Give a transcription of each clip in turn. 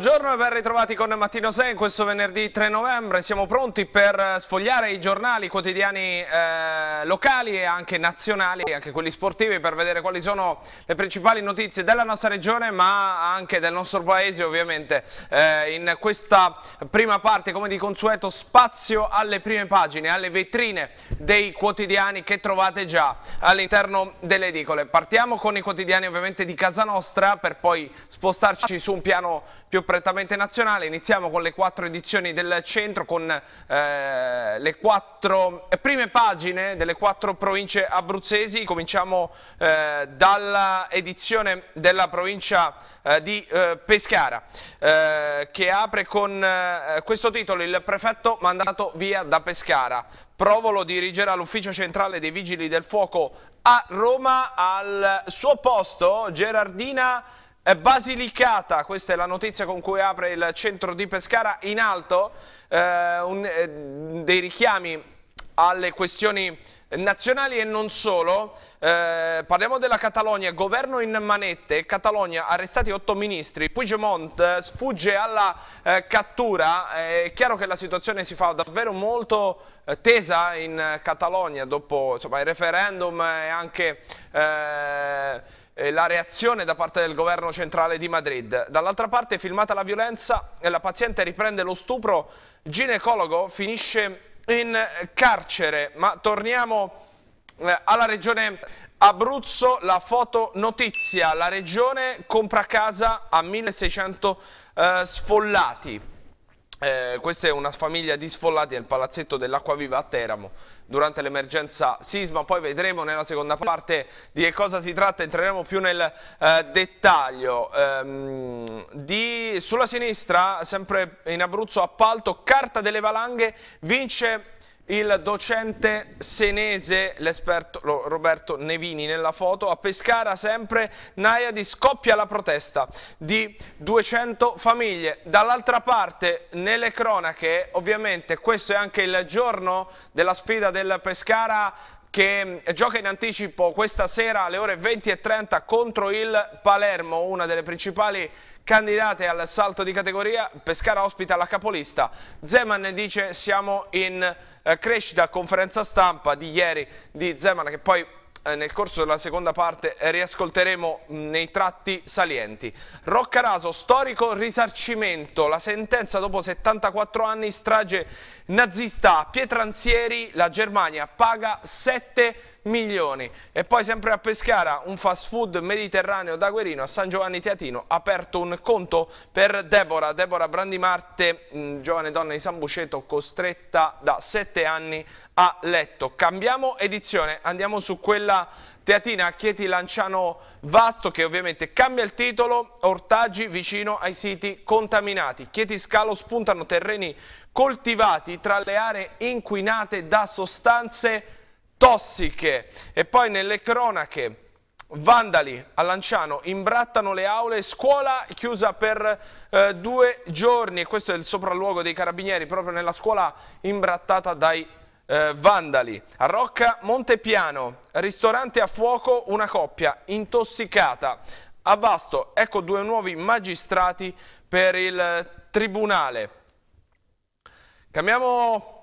Buongiorno e ben ritrovati con Mattino 6 in questo venerdì 3 novembre. Siamo pronti per eh, sfogliare i giornali quotidiani eh, locali e anche nazionali, anche quelli sportivi, per vedere quali sono le principali notizie della nostra regione ma anche del nostro paese ovviamente. Eh, in questa prima parte, come di consueto, spazio alle prime pagine, alle vetrine dei quotidiani che trovate già all'interno delle edicole. Partiamo con i quotidiani ovviamente di casa nostra per poi spostarci su un piano più prettamente nazionale, iniziamo con le quattro edizioni del centro, con eh, le quattro prime pagine delle quattro province abruzzesi, cominciamo eh, dalla edizione della provincia eh, di eh, Pescara, eh, che apre con eh, questo titolo, il prefetto mandato via da Pescara, Provolo dirigerà l'ufficio centrale dei Vigili del Fuoco a Roma, al suo posto Gerardina Basilicata, questa è la notizia con cui apre il centro di Pescara, in alto eh, un, eh, dei richiami alle questioni nazionali e non solo. Eh, parliamo della Catalogna, governo in manette, Catalogna arrestati otto ministri, Puigdemont eh, sfugge alla eh, cattura, eh, è chiaro che la situazione si fa davvero molto eh, tesa in Catalogna dopo insomma, il referendum e anche eh, eh, la reazione da parte del governo centrale di Madrid. Dall'altra parte filmata la violenza e eh, la paziente riprende lo stupro, ginecologo finisce in carcere, ma torniamo eh, alla regione Abruzzo, la foto notizia, la regione compra casa a 1600 eh, sfollati. Eh, questa è una famiglia di sfollati nel palazzetto dell'Acquaviva a Teramo durante l'emergenza sisma. Poi vedremo nella seconda parte di che cosa si tratta, entreremo più nel eh, dettaglio. Ehm, di, sulla sinistra, sempre in Abruzzo, appalto, carta delle valanghe, vince il docente senese, l'esperto Roberto Nevini nella foto, a Pescara sempre Naiadi scoppia la protesta di 200 famiglie. Dall'altra parte nelle cronache ovviamente questo è anche il giorno della sfida del Pescara che mm, gioca in anticipo questa sera alle ore 20.30 contro il Palermo, una delle principali candidate al salto di categoria. Pescara ospita la capolista. Zeman dice siamo in eh, crescita, conferenza stampa di ieri di Zeman che poi eh, nel corso della seconda parte eh, riascolteremo mm, nei tratti salienti. Roccaraso, storico risarcimento, la sentenza dopo 74 anni, strage nazista Pietransieri, la Germania paga 7 milioni. E poi sempre a Pescara, un fast food mediterraneo da Guerino a San Giovanni Teatino, aperto un conto per Deborah, Deborah Brandimarte, giovane donna di San Buceto, costretta da 7 anni a letto. Cambiamo edizione, andiamo su quella Teatina, Chieti, Lanciano, Vasto che ovviamente cambia il titolo, ortaggi vicino ai siti contaminati. Chieti Scalo spuntano terreni coltivati tra le aree inquinate da sostanze tossiche. E poi nelle cronache... Vandali a Lanciano imbrattano le aule, scuola chiusa per eh, due giorni e questo è il sopralluogo dei carabinieri proprio nella scuola imbrattata dai eh, vandali, a Rocca Montepiano, ristorante a fuoco, una coppia intossicata. A Vasto, ecco due nuovi magistrati per il Tribunale. Cambiamo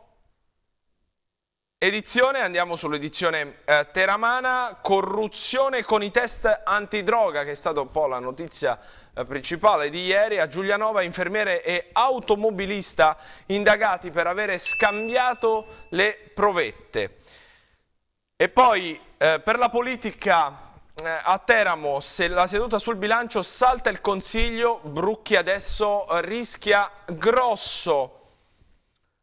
edizione, andiamo sull'edizione eh, teramana, corruzione con i test antidroga, che è stata un po' la notizia eh, principale di ieri a Giulianova, infermiere e automobilista indagati per avere scambiato le provette. E poi eh, per la politica eh, a Teramo, se la seduta sul bilancio salta il Consiglio, Brucchi adesso rischia grosso.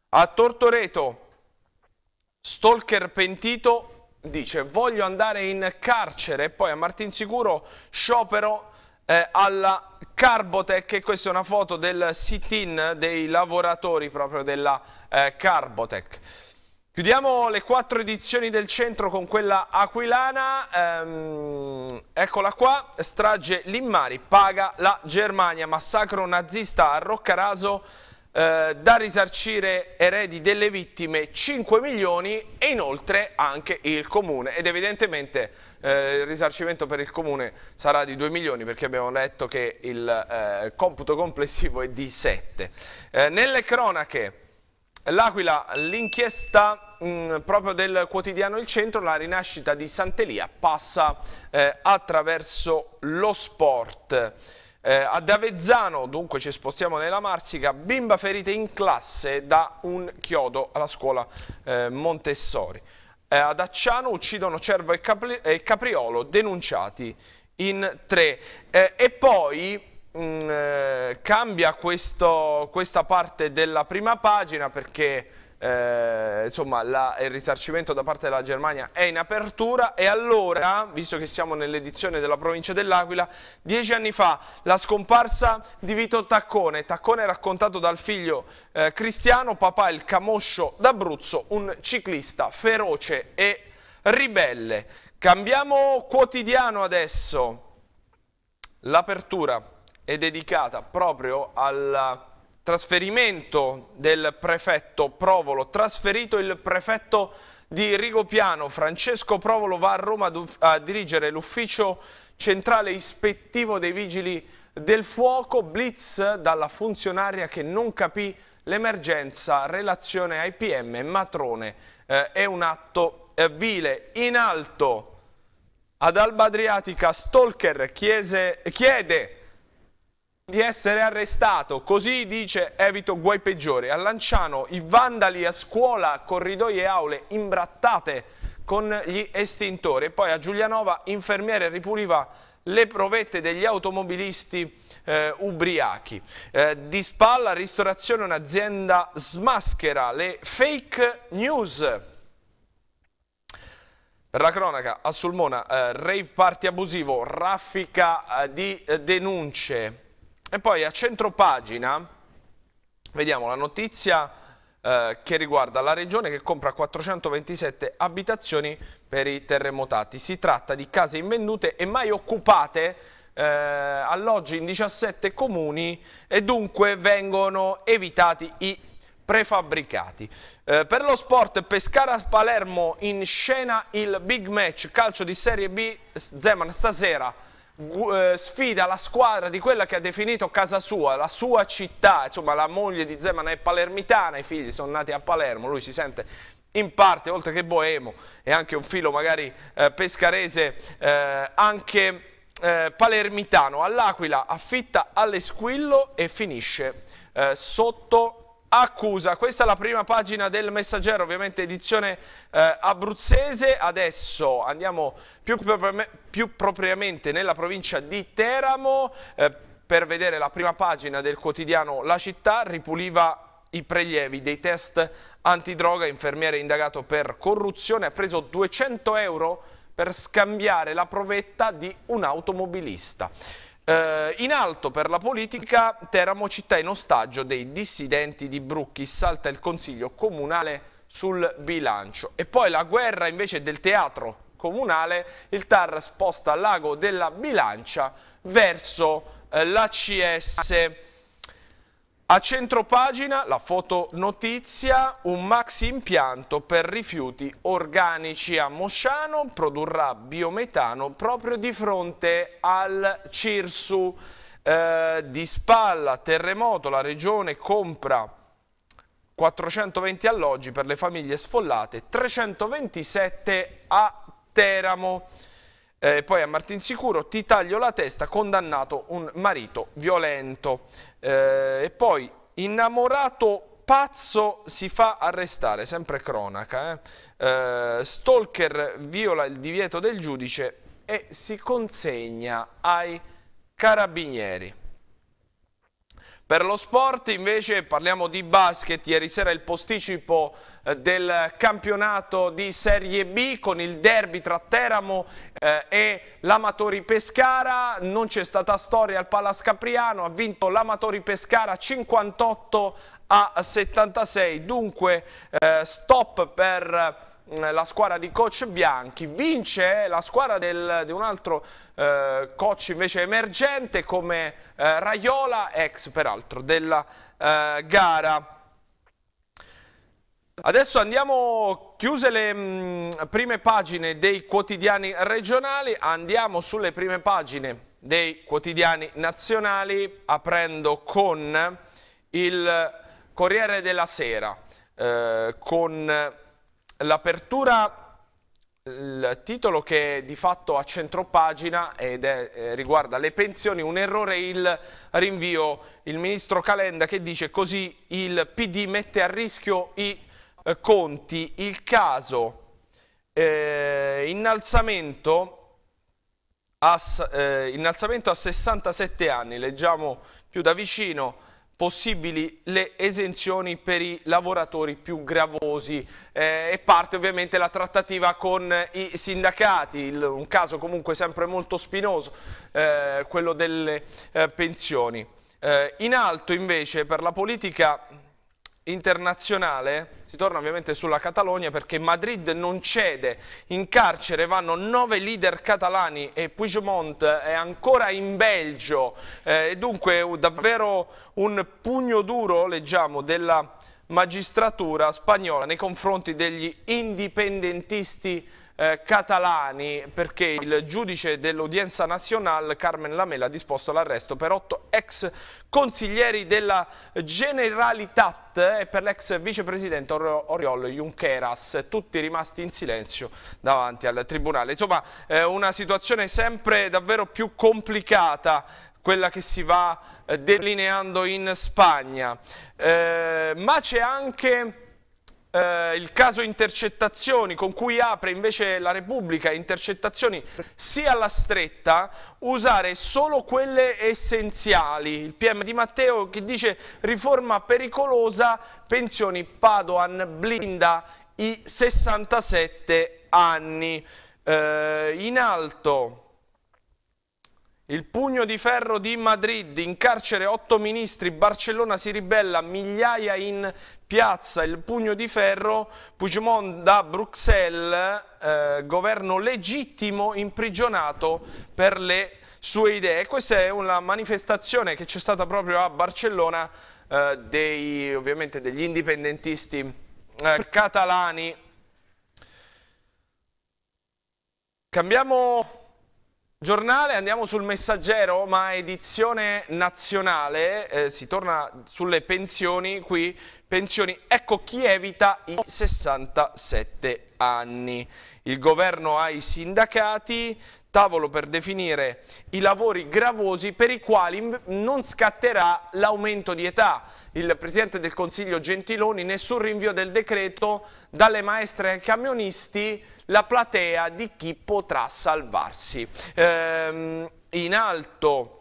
A Tortoreto, stalker pentito dice voglio andare in carcere, poi a Martinsicuro sciopero eh, alla Carbotech e questa è una foto del sit-in dei lavoratori proprio della eh, Carbotech. Chiudiamo le quattro edizioni del centro con quella aquilana, ehm, eccola qua, strage Limmari, paga la Germania, massacro nazista a Roccaraso, eh, da risarcire eredi delle vittime 5 milioni e inoltre anche il comune ed evidentemente eh, il risarcimento per il comune sarà di 2 milioni perché abbiamo letto che il eh, computo complessivo è di 7. Eh, nelle cronache L'Aquila, l'inchiesta mm, proprio del quotidiano Il Centro, la rinascita di Santelia passa eh, attraverso lo sport. Eh, ad Avezzano, dunque ci spostiamo nella Marsica, bimba ferita in classe da un chiodo alla scuola eh, Montessori. Eh, ad Acciano uccidono Cervo e, Capri e Capriolo, denunciati in tre. Eh, e poi mh, mm, eh, cambia questo, questa parte della prima pagina perché eh, insomma, la, il risarcimento da parte della Germania è in apertura e allora, visto che siamo nell'edizione della provincia dell'Aquila, dieci anni fa la scomparsa di Vito Taccone, Taccone raccontato dal figlio eh, Cristiano, papà il Camoscio d'Abruzzo, un ciclista feroce e ribelle. Cambiamo quotidiano adesso, l'apertura è dedicata proprio alla trasferimento del prefetto Provolo, trasferito il prefetto di Rigopiano, Francesco Provolo va a Roma a dirigere l'ufficio centrale ispettivo dei vigili del fuoco, blitz dalla funzionaria che non capì l'emergenza, relazione ai PM, matrone, eh, è un atto eh, vile. In alto ad Alba Adriatica, Stalker chiese, chiede di essere arrestato, così dice evito guai peggiori. A Lanciano i vandali a scuola, corridoi e aule imbrattate con gli estintori. E poi a Giulianova infermiere ripuliva le provette degli automobilisti eh, ubriachi. Eh, di spalla ristorazione un'azienda smaschera le fake news. La cronaca a Sulmona, eh, rave party abusivo, raffica eh, di eh, denunce. E poi a centro pagina vediamo la notizia eh, che riguarda la regione che compra 427 abitazioni per i terremotati. Si tratta di case invendute e mai occupate eh, alloggi in 17 comuni e dunque vengono evitati i prefabbricati. Eh, per lo sport Pescara-Palermo in scena il big match calcio di Serie B Zeman stasera eh, sfida la squadra di quella che ha definito casa sua, la sua città, insomma la moglie di Zeman è palermitana, i figli sono nati a Palermo, lui si sente in parte, oltre che boemo, e anche un filo magari eh, pescarese, eh, anche eh, palermitano, all'Aquila affitta all'Esquillo e finisce eh, sotto accusa. Questa è la prima pagina del Messaggero, ovviamente edizione eh, abruzzese. Adesso andiamo più, più, propriamente nella provincia di Teramo eh, per vedere la prima pagina del quotidiano La Città ripuliva i prelievi dei test antidroga, infermiere indagato per corruzione ha preso 200 euro per scambiare la provetta di un automobilista. Eh, in alto per la politica, Teramo città in ostaggio dei dissidenti di Brucchi, salta il consiglio comunale sul bilancio. E poi la guerra invece del teatro comunale, il TAR sposta Lago della Bilancia verso eh, l'ACS. A centropagina la fotonotizia, un maxi impianto per rifiuti organici a Mosciano produrrà biometano proprio di fronte al Cirsu. Eh, di spalla, terremoto, la regione compra 420 alloggi per le famiglie sfollate, 327 a Teramo. Eh, poi a Martinsicuro ti taglio la testa, condannato un marito violento. Eh, e poi innamorato pazzo si fa arrestare, sempre cronaca. Eh? eh stalker viola il divieto del giudice e si consegna ai carabinieri. Per lo sport invece parliamo di basket, ieri sera il posticipo eh, del campionato di Serie B con il derby tra Teramo eh, e l'Amatori Pescara, non c'è stata storia al Palas Capriano, ha vinto l'Amatori Pescara 58 a 76, dunque eh, stop per Mm, la squadra di coach Bianchi, vince la squadra del, di un altro eh, coach invece emergente come eh, Raiola, ex peraltro della eh, gara. Adesso andiamo chiuse le mh, mm, prime pagine dei quotidiani regionali, andiamo sulle prime pagine dei quotidiani nazionali aprendo con il Corriere della Sera, eh, con l'apertura, il titolo che è di fatto a centropagina ed è, eh, riguarda le pensioni, un errore il rinvio, il ministro Calenda che dice così il PD mette a rischio i eh, conti, il caso eh, innalzamento a, eh, innalzamento a 67 anni, leggiamo più da vicino, possibili le esenzioni per i lavoratori più gravosi eh, e parte ovviamente la trattativa con i sindacati, il, un caso comunque sempre molto spinoso, eh, quello delle eh, pensioni. Eh, in alto invece per la politica internazionale, si torna ovviamente sulla Catalogna perché Madrid non cede, in carcere vanno nove leader catalani e Puigdemont è ancora in Belgio, eh, dunque davvero un pugno duro, leggiamo, della magistratura spagnola nei confronti degli indipendentisti eh, catalani perché il giudice dell'udienza nazionale Carmen Lamela ha disposto l'arresto per otto ex consiglieri della Generalitat e per l'ex vicepresidente Oriol Junqueras, tutti rimasti in silenzio davanti al Tribunale. Insomma, eh, una situazione sempre davvero più complicata quella che si va eh, delineando in Spagna. Eh, ma c'è anche eh, il caso intercettazioni con cui apre invece la Repubblica, intercettazioni sia alla stretta, usare solo quelle essenziali. Il PM di Matteo che dice riforma pericolosa, pensioni Padoan blinda i 67 anni. Eh, in alto... Il pugno di ferro di Madrid, in carcere otto ministri, Barcellona si ribella, migliaia in piazza il pugno di ferro, Puigdemont da Bruxelles, eh, governo legittimo imprigionato per le sue idee. Questa è una manifestazione che c'è stata proprio a Barcellona eh, dei, ovviamente degli indipendentisti eh, catalani. Cambiamo Giornale, andiamo sul messaggero, ma edizione nazionale, eh, si torna sulle pensioni, qui pensioni, ecco chi evita i 67 anni. Il governo ha i sindacati, tavolo per definire i lavori gravosi per i quali non scatterà l'aumento di età. Il Presidente del Consiglio Gentiloni, nessun rinvio del decreto, dalle maestre ai camionisti, la platea di chi potrà salvarsi. Ehm, in alto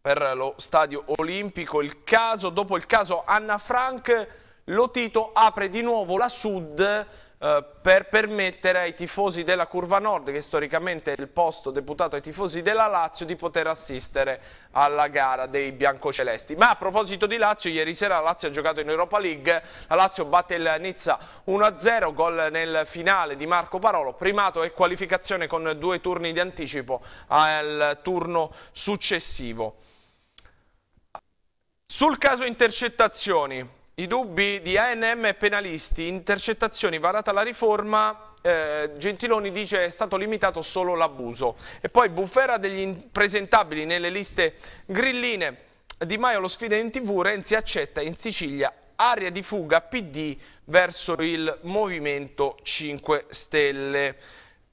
per lo stadio olimpico il caso, dopo il caso Anna Frank, Lotito apre di nuovo la Sud eh, per permettere ai tifosi della Curva Nord, che storicamente è il posto deputato ai tifosi della Lazio, di poter assistere alla gara dei biancocelesti. Ma a proposito di Lazio, ieri sera la Lazio ha giocato in Europa League, la Lazio batte il Nizza 1-0, gol nel finale di Marco Parolo, primato e qualificazione con due turni di anticipo al turno successivo. Sul caso intercettazioni, i dubbi di ANM e penalisti, intercettazioni varata la riforma, eh, Gentiloni dice è stato limitato solo l'abuso. E poi bufera degli impresentabili nelle liste grilline, Di Maio lo sfida in tv, Renzi accetta in Sicilia aria di fuga PD verso il Movimento 5 Stelle.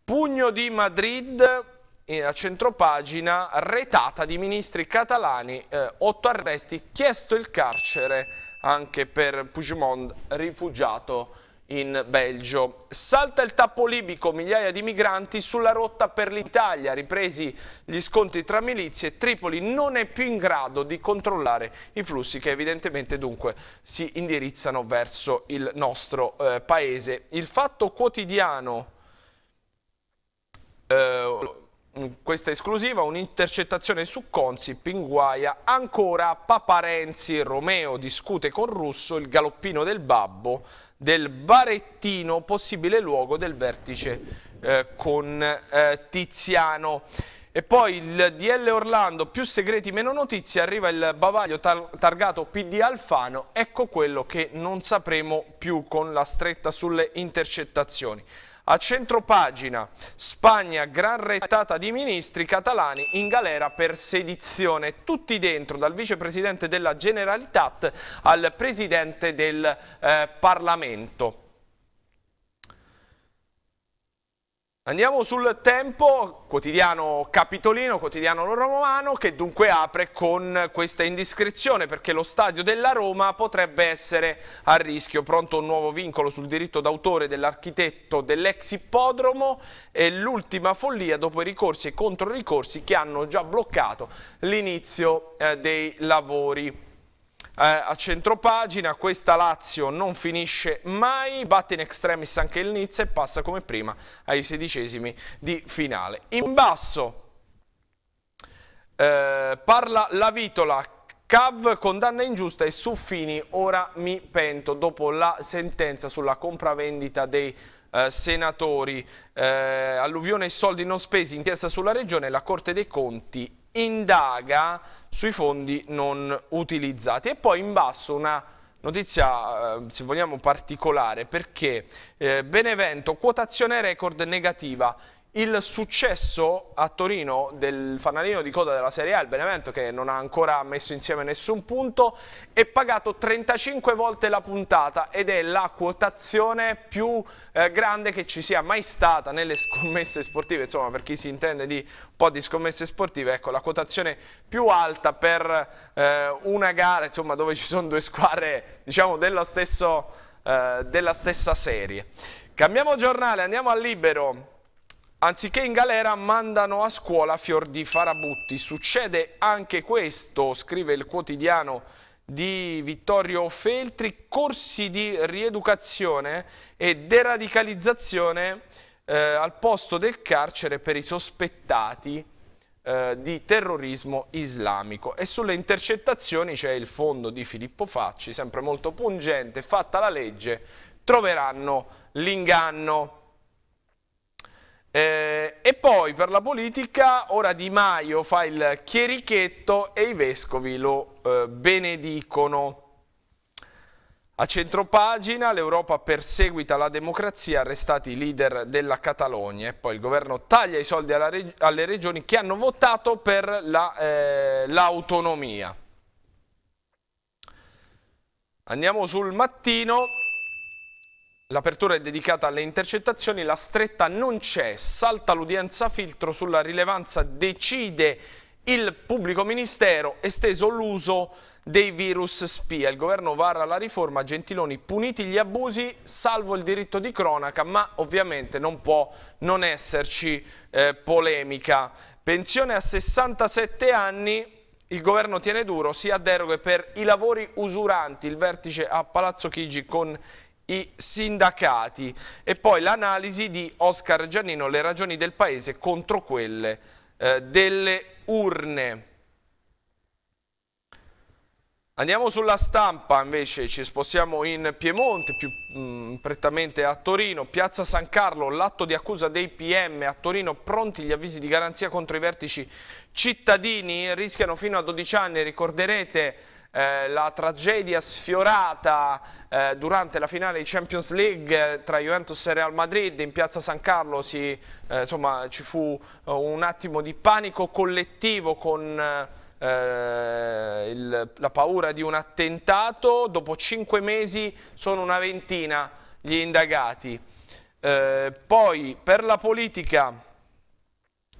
Pugno di Madrid eh, a centropagina, retata di ministri catalani, eh, otto arresti, chiesto il carcere anche per Puigdemont rifugiato in Belgio. Salta il tappo libico, migliaia di migranti sulla rotta per l'Italia, ripresi gli scontri tra milizie, Tripoli non è più in grado di controllare i flussi che evidentemente dunque si indirizzano verso il nostro eh, paese. Il fatto quotidiano... Eh, questa esclusiva, un'intercettazione su Consip in guaia, ancora Paparenzi, Romeo discute con Russo il galoppino del babbo del Barettino, possibile luogo del vertice eh, con eh, Tiziano. E poi il DL Orlando, più segreti meno notizie, arriva il bavaglio tar targato PD Alfano, ecco quello che non sapremo più con la stretta sulle intercettazioni. A centro pagina, Spagna, gran retata di ministri catalani in galera per sedizione. Tutti dentro, dal vicepresidente della Generalitat al presidente del eh, Parlamento. Andiamo sul tempo, quotidiano capitolino, quotidiano romano, che dunque apre con questa indiscrezione perché lo stadio della Roma potrebbe essere a rischio. Pronto un nuovo vincolo sul diritto d'autore dell'architetto dell'ex ippodromo e l'ultima follia dopo i ricorsi e i ricorsi che hanno già bloccato l'inizio eh, dei lavori. Eh, a centropagina, questa Lazio non finisce mai, batte in extremis anche il Nizza e passa come prima ai sedicesimi di finale. In basso eh, parla la Vitola, Cav condanna ingiusta e Suffini ora mi pento dopo la sentenza sulla compravendita dei eh, senatori, eh, alluvione e soldi non spesi, inchiesta sulla regione, la Corte dei Conti indaga sui fondi non utilizzati. E poi in basso una notizia, eh, se vogliamo, particolare, perché eh, Benevento, quotazione record negativa, il successo a Torino del fanalino di coda della Serie A, il Benevento che non ha ancora messo insieme nessun punto, è pagato 35 volte la puntata ed è la quotazione più eh, grande che ci sia mai stata nelle scommesse sportive, insomma per chi si intende di un po' di scommesse sportive, ecco la quotazione più alta per eh, una gara insomma, dove ci sono due squadre diciamo, dello stesso, eh, della stessa serie. Cambiamo giornale, andiamo al Libero. Anziché in galera mandano a scuola fior di farabutti. Succede anche questo, scrive il quotidiano di Vittorio Feltri, corsi di rieducazione e deradicalizzazione eh, al posto del carcere per i sospettati eh, di terrorismo islamico. E sulle intercettazioni c'è il fondo di Filippo Facci, sempre molto pungente, fatta la legge, troveranno l'inganno. Eh, e poi per la politica, ora Di Maio fa il chierichetto e i vescovi lo eh, benedicono. A centropagina l'Europa perseguita la democrazia, arrestati i leader della Catalogna e poi il governo taglia i soldi reg alle regioni che hanno votato per l'autonomia. La, eh, Andiamo sul mattino. L'apertura è dedicata alle intercettazioni, la stretta non c'è, salta l'udienza filtro sulla rilevanza, decide il pubblico ministero, esteso l'uso dei virus spia. Il governo varra la riforma, Gentiloni puniti gli abusi, salvo il diritto di cronaca, ma ovviamente non può non esserci eh, polemica. Pensione a 67 anni, il governo tiene duro, si ha deroghe per i lavori usuranti, il vertice a Palazzo Chigi con i sindacati e poi l'analisi di Oscar Giannino, le ragioni del Paese contro quelle eh, delle urne. Andiamo sulla stampa invece, ci spostiamo in Piemonte, più mh, mm, prettamente a Torino, Piazza San Carlo, l'atto di accusa dei PM a Torino, pronti gli avvisi di garanzia contro i vertici cittadini, rischiano fino a 12 anni, ricorderete eh, la tragedia sfiorata eh, durante la finale di Champions League eh, tra Juventus e Real Madrid in piazza San Carlo si, eh, insomma, ci fu un attimo di panico collettivo con il, la paura di un attentato, dopo cinque mesi sono una ventina gli indagati. poi per la politica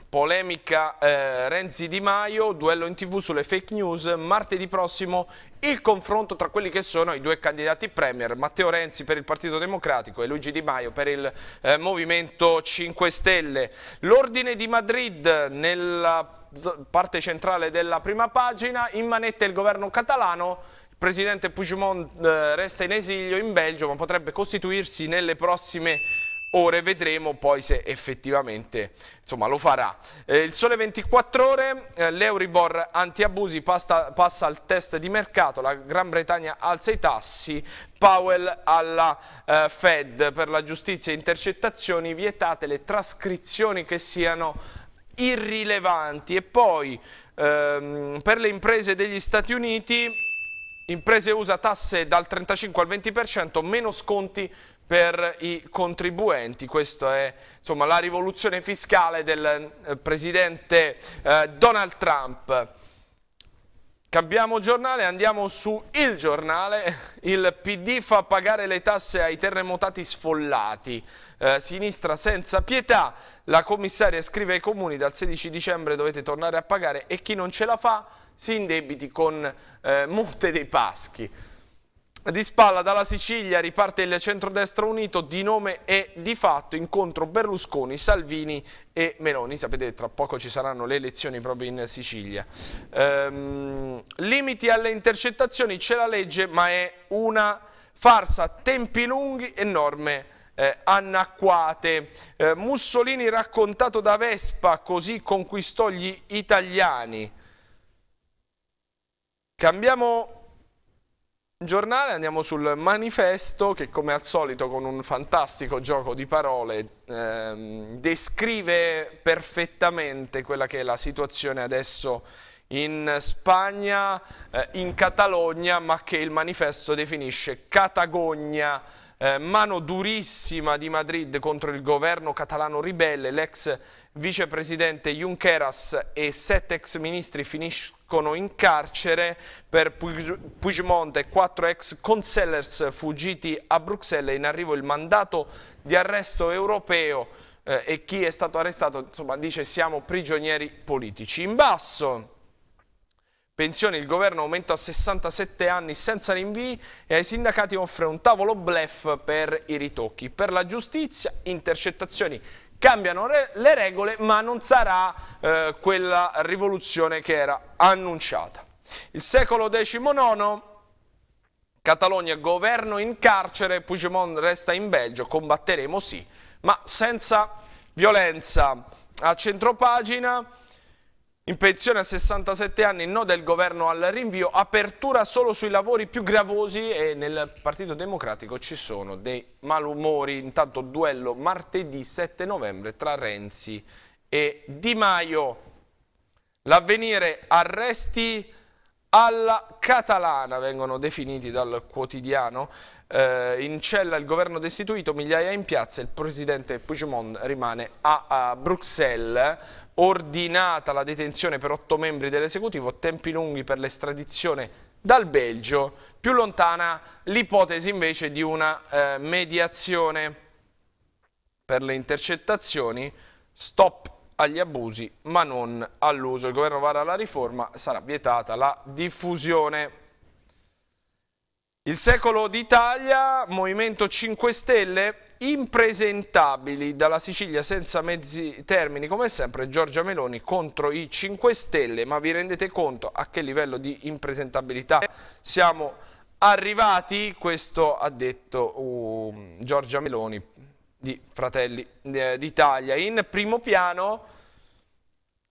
Polemica eh, Renzi Di Maio, duello in tv sulle fake news, martedì prossimo il confronto tra quelli che sono i due candidati premier, Matteo Renzi per il Partito Democratico e Luigi Di Maio per il eh, Movimento 5 Stelle. L'ordine di Madrid nella parte centrale della prima pagina, in manetta il governo catalano, il presidente Puigdemont eh, resta in esilio in Belgio ma potrebbe costituirsi nelle prossime settimane ore vedremo poi se effettivamente insomma, lo farà. Eh, il sole 24 ore, eh, l'Euribor antiabusi pasta, passa al test di mercato, la Gran Bretagna alza i tassi, Powell alla eh, Fed per la giustizia e intercettazioni vietate le trascrizioni che siano irrilevanti e poi ehm, per le imprese degli Stati Uniti imprese USA tasse dal 35 al 20% meno sconti per i contribuenti, questa è insomma, la rivoluzione fiscale del eh, presidente eh, Donald Trump. Cambiamo giornale, andiamo su Il Giornale, il PD fa pagare le tasse ai terremotati sfollati, eh, sinistra senza pietà, la commissaria scrive ai comuni dal 16 dicembre dovete tornare a pagare e chi non ce la fa si indebiti con eh, Monte dei Paschi. Di spalla dalla Sicilia riparte il centrodestra unito di nome e di fatto incontro Berlusconi, Salvini e Meloni. Sapete, tra poco ci saranno le elezioni proprio in Sicilia. Ehm, limiti alle intercettazioni, c'è la legge, ma è una farsa, tempi lunghi e norme eh, anacquate. Eh, Mussolini raccontato da Vespa, così conquistò gli italiani. Cambiamo giornale andiamo sul manifesto che come al solito con un fantastico gioco di parole ehm, descrive perfettamente quella che è la situazione adesso in Spagna, eh, in Catalogna, ma che il manifesto definisce Catagogna, eh, mano durissima di Madrid contro il governo catalano ribelle, l'ex vicepresidente Junqueras e sette ex ministri finiscono finiscono in carcere per Puigdemont e quattro ex consellers fuggiti a Bruxelles. In arrivo il mandato di arresto europeo eh, e chi è stato arrestato insomma, dice siamo prigionieri politici. In basso... Pensioni, il governo aumenta a 67 anni senza rinvii e ai sindacati offre un tavolo blef per i ritocchi. Per la giustizia, intercettazioni cambiano re le regole ma non sarà eh, quella rivoluzione che era annunciata. Il secolo XIX, Catalogna governo in carcere, Puigdemont resta in Belgio, combatteremo sì, ma senza violenza. A centropagina in pensione a 67 anni, no del governo al rinvio, apertura solo sui lavori più gravosi e nel Partito Democratico ci sono dei malumori. Intanto duello martedì 7 novembre tra Renzi e Di Maio. L'avvenire arresti alla catalana, vengono definiti dal quotidiano. Eh, in cella il governo destituito, migliaia in piazza, il presidente Puigdemont rimane a, a Bruxelles, ordinata la detenzione per otto membri dell'esecutivo, tempi lunghi per l'estradizione dal Belgio, più lontana l'ipotesi invece di una eh, mediazione per le intercettazioni, stop agli abusi ma non all'uso. Il governo varrà la riforma, sarà vietata la diffusione. Il secolo d'Italia, Movimento 5 Stelle, impresentabili dalla Sicilia senza mezzi termini, come sempre Giorgia Meloni contro i 5 Stelle, ma vi rendete conto a che livello di impresentabilità siamo arrivati? Questo ha detto uh, Giorgia Meloni di Fratelli eh, d'Italia. In primo piano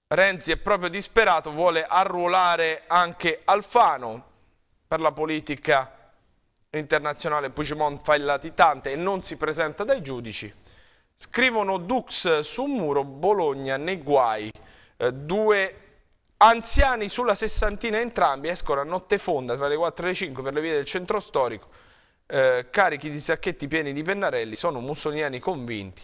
Renzi è proprio disperato, vuole arruolare anche Alfano per la politica internazionale Puigdemont fa il latitante e non si presenta dai giudici. Scrivono Dux su un muro, Bologna nei guai. Eh, due anziani sulla sessantina entrambi escono a notte fonda tra le 4 e le 5 per le vie del centro storico eh, carichi di sacchetti pieni di pennarelli, sono mussoliani convinti.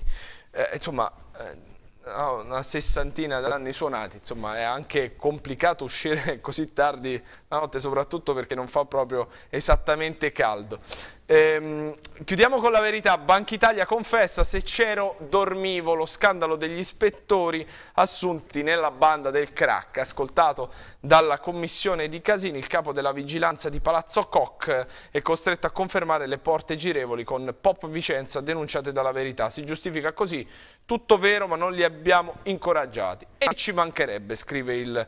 Eh, insomma, eh, una sessantina d'anni suonati, insomma è anche complicato uscire così tardi la notte, soprattutto perché non fa proprio esattamente caldo. Ehm, chiudiamo con la verità, Banca Italia confessa se c'ero dormivo lo scandalo degli ispettori assunti nella banda del crack, ascoltato dalla commissione di Casini il capo della vigilanza di Palazzo Koch è costretto a confermare le porte girevoli con Pop Vicenza denunciate dalla verità, si giustifica così, tutto vero ma non li abbiamo incoraggiati e ci mancherebbe scrive il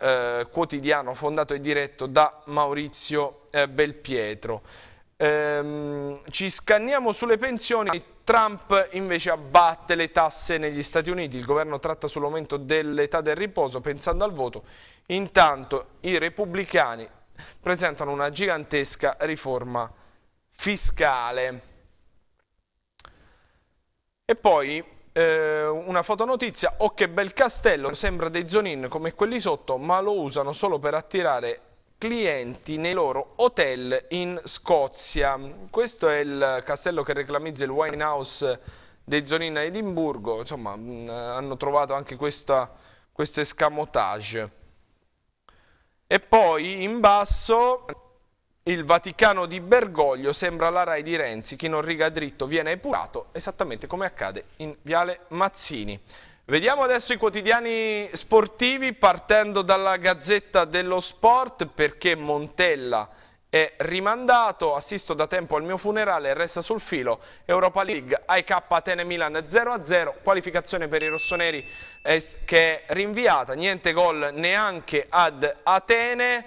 eh, quotidiano fondato e diretto da Maurizio eh, Belpietro ehm, ci scanniamo sulle pensioni, Trump invece abbatte le tasse negli Stati Uniti, il governo tratta sull'aumento dell'età del riposo pensando al voto, intanto i repubblicani presentano una gigantesca riforma fiscale. E poi eh, una fotonotizia, oh che bel castello, sembra dei zonin come quelli sotto, ma lo usano solo per attirare clienti nei loro hotel in Scozia. Questo è il castello che reclamizza il wine house dei Zonina Edimburgo, insomma mm, hanno trovato anche questa, questo escamotage. E poi in basso il Vaticano di Bergoglio sembra la Rai di Renzi, chi non riga dritto viene epurato, esattamente come accade in Viale Mazzini. Vediamo adesso i quotidiani sportivi partendo dalla Gazzetta dello Sport perché Montella è rimandato, assisto da tempo al mio funerale, resta sul filo, Europa League, AIK Atene Milan 0-0, qualificazione per i rossoneri eh, che è rinviata, niente gol neanche ad Atene,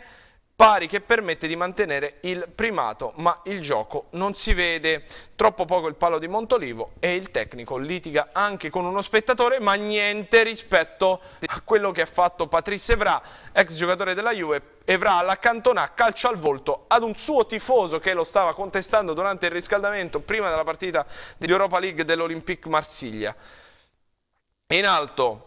pari che permette di mantenere il primato, ma il gioco non si vede. Troppo poco il palo di Montolivo e il tecnico litiga anche con uno spettatore, ma niente rispetto a quello che ha fatto Patrice Evra, ex giocatore della Juve, Evra a calcio al volto ad un suo tifoso che lo stava contestando durante il riscaldamento prima della partita dell'Europa League dell'Olympique Marsiglia. In alto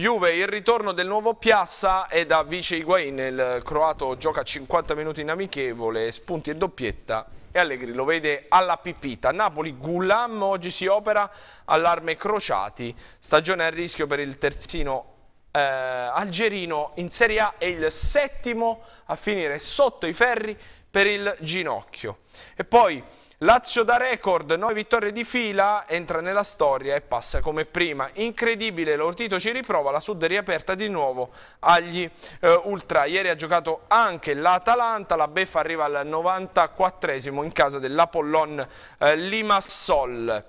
Juve, il ritorno del nuovo Piazza è da vice Higuain il croato gioca 50 minuti in amichevole, spunti e doppietta e Allegri lo vede alla pipita. Napoli Gullam oggi si opera allarme crociati, stagione a rischio per il terzino eh, algerino in Serie A e il settimo a finire sotto i ferri per il ginocchio. E poi Lazio da record, 9 vittorie di fila, entra nella storia e passa come prima. Incredibile, l'Ortito ci riprova, la Sud riaperta di nuovo agli eh, Ultra. Ieri ha giocato anche l'Atalanta, la Beffa arriva al 94esimo in casa dell'Apollon eh, Limassol.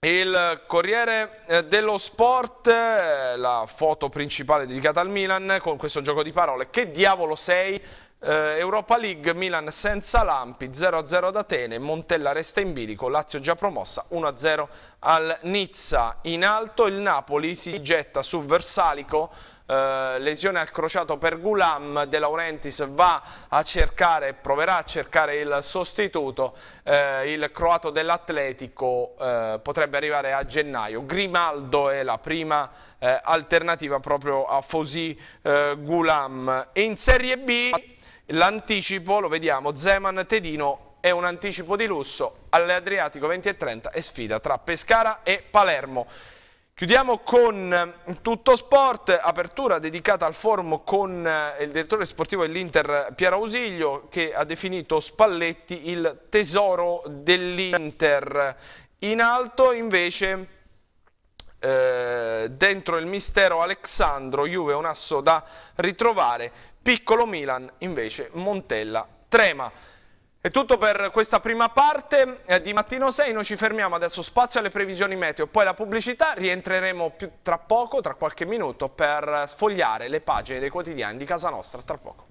Il Corriere eh, dello Sport, eh, la foto principale dedicata al Milan, con questo gioco di parole, che diavolo sei? Eh, Europa League, Milan senza Lampi, 0-0 ad Atene, Montella resta in bilico, Lazio già promossa, 1-0 al Nizza. In alto il Napoli si getta su Versalico, eh, lesione al crociato per Gulam, De Laurentiis va a cercare, proverà a cercare il sostituto, eh, il croato dell'Atletico eh, potrebbe arrivare a gennaio. Grimaldo è la prima eh, alternativa proprio a Fosi eh, Gulam. In Serie B... L'anticipo, lo vediamo, Zeman Tedino è un anticipo di lusso all'Adriatico 20 e 30 e sfida tra Pescara e Palermo. Chiudiamo con eh, Tutto Sport, apertura dedicata al forum con eh, il direttore sportivo dell'Inter Piero Ausilio che ha definito Spalletti il tesoro dell'Inter. In alto invece eh, dentro il mistero Alexandro, Juve un asso da ritrovare Piccolo Milan invece Montella Trema. È tutto per questa prima parte eh, di Mattino 6, noi ci fermiamo adesso, spazio alle previsioni meteo, poi la pubblicità, rientreremo più, tra poco, tra qualche minuto, per sfogliare le pagine dei quotidiani di casa nostra, tra poco.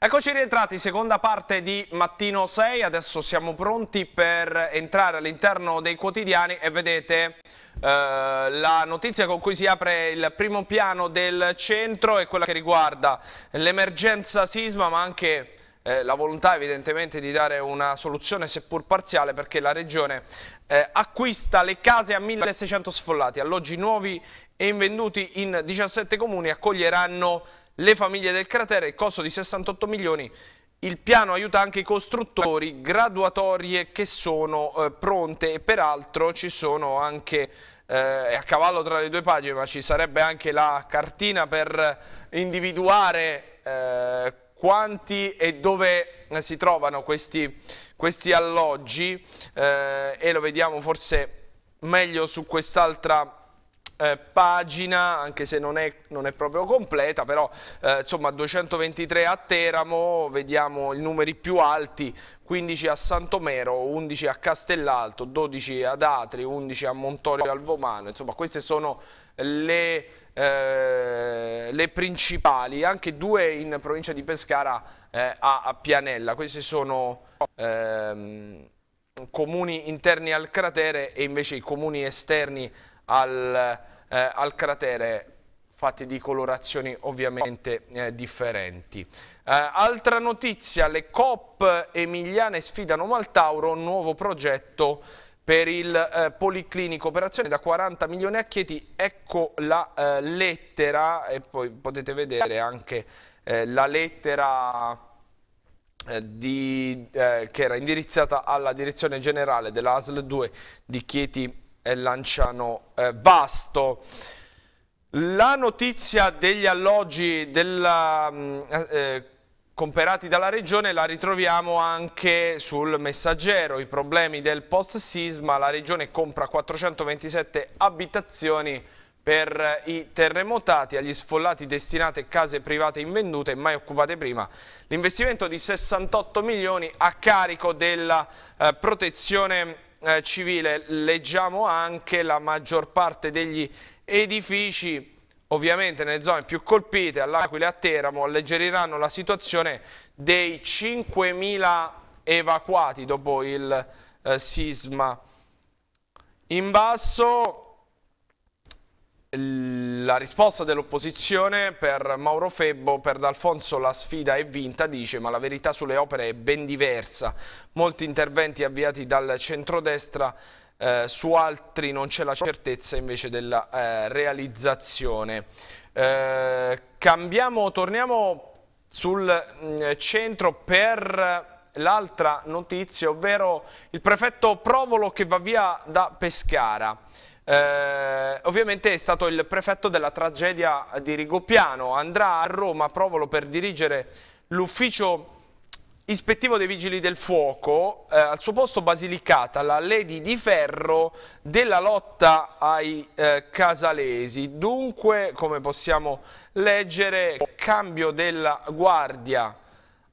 Eccoci rientrati, seconda parte di Mattino 6, adesso siamo pronti per entrare all'interno dei quotidiani e vedete eh, la notizia con cui si apre il primo piano del centro è quella che riguarda l'emergenza sisma ma anche eh, la volontà evidentemente di dare una soluzione seppur parziale perché la regione eh, acquista le case a 1600 sfollati, alloggi nuovi e invenduti in 17 comuni accoglieranno le famiglie del cratere, costo di 68 milioni, il piano aiuta anche i costruttori, graduatorie che sono eh, pronte e peraltro ci sono anche eh, a cavallo tra le due pagine, ma ci sarebbe anche la cartina per individuare eh, quanti e dove eh, si trovano questi, questi alloggi eh, e lo vediamo forse meglio su quest'altra eh, pagina, anche se non è, non è proprio completa, però eh, insomma 223 a Teramo, vediamo i numeri più alti, 15 a Santomero, 11 a Castellalto, 12 ad Atri, 11 a Montorio Alvomano, insomma queste sono le, eh, le principali, anche due in provincia di Pescara eh, a, a, Pianella, queste sono... Ehm, comuni interni al cratere e invece i comuni esterni al, eh, al cratere fatti di colorazioni ovviamente eh, differenti. Eh, altra notizia, le COP emiliane sfidano Maltauro, nuovo progetto per il eh, Policlinico, operazione da 40 milioni a Chieti, ecco la eh, lettera e poi potete vedere anche eh, la lettera eh, di, che era indirizzata alla direzione generale dell'ASL 2 di Chieti lanciano eh, vasto. La notizia degli alloggi della, mm, eh, eh, comperati dalla Regione la ritroviamo anche sul messaggero, i problemi del post sisma, la Regione compra 427 abitazioni per eh, i terremotati, agli sfollati destinate case private invendute mai occupate prima. L'investimento di 68 milioni a carico della eh, protezione eh, civile leggiamo anche la maggior parte degli edifici ovviamente nelle zone più colpite, all'Aquila e a Teramo, alleggeriranno la situazione dei 5.000 evacuati dopo il eh, sisma. In basso la risposta dell'opposizione per Mauro Febbo, per D'Alfonso la sfida è vinta, dice, ma la verità sulle opere è ben diversa. Molti interventi avviati dal centrodestra eh, su altri non c'è la certezza invece della eh, realizzazione. Eh, cambiamo, torniamo sul mm, centro per l'altra notizia, ovvero il prefetto Provolo che va via da Pescara. Eh, ovviamente è stato il prefetto della tragedia di Rigopiano, andrà a Roma Provolo per dirigere l'ufficio ispettivo dei Vigili del Fuoco, eh, al suo posto Basilicata, la Lady di Ferro della lotta ai eh, casalesi. Dunque, come possiamo leggere, cambio della guardia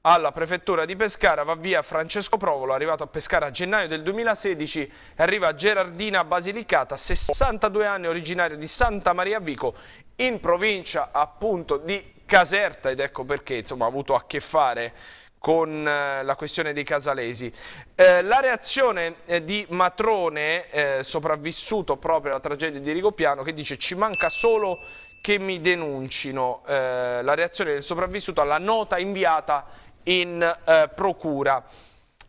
alla prefettura di Pescara va via Francesco Provolo, arrivato a Pescara a gennaio del 2016 e arriva Gerardina Basilicata, 62 anni, originaria di Santa Maria Vico, in provincia appunto di Caserta ed ecco perché insomma, ha avuto a che fare con eh, la questione dei casalesi. Eh, la reazione eh, di Matrone, eh, sopravvissuto proprio alla tragedia di Rigopiano, che dice ci manca solo che mi denuncino. Eh, la reazione del sopravvissuto alla nota inviata in eh, procura.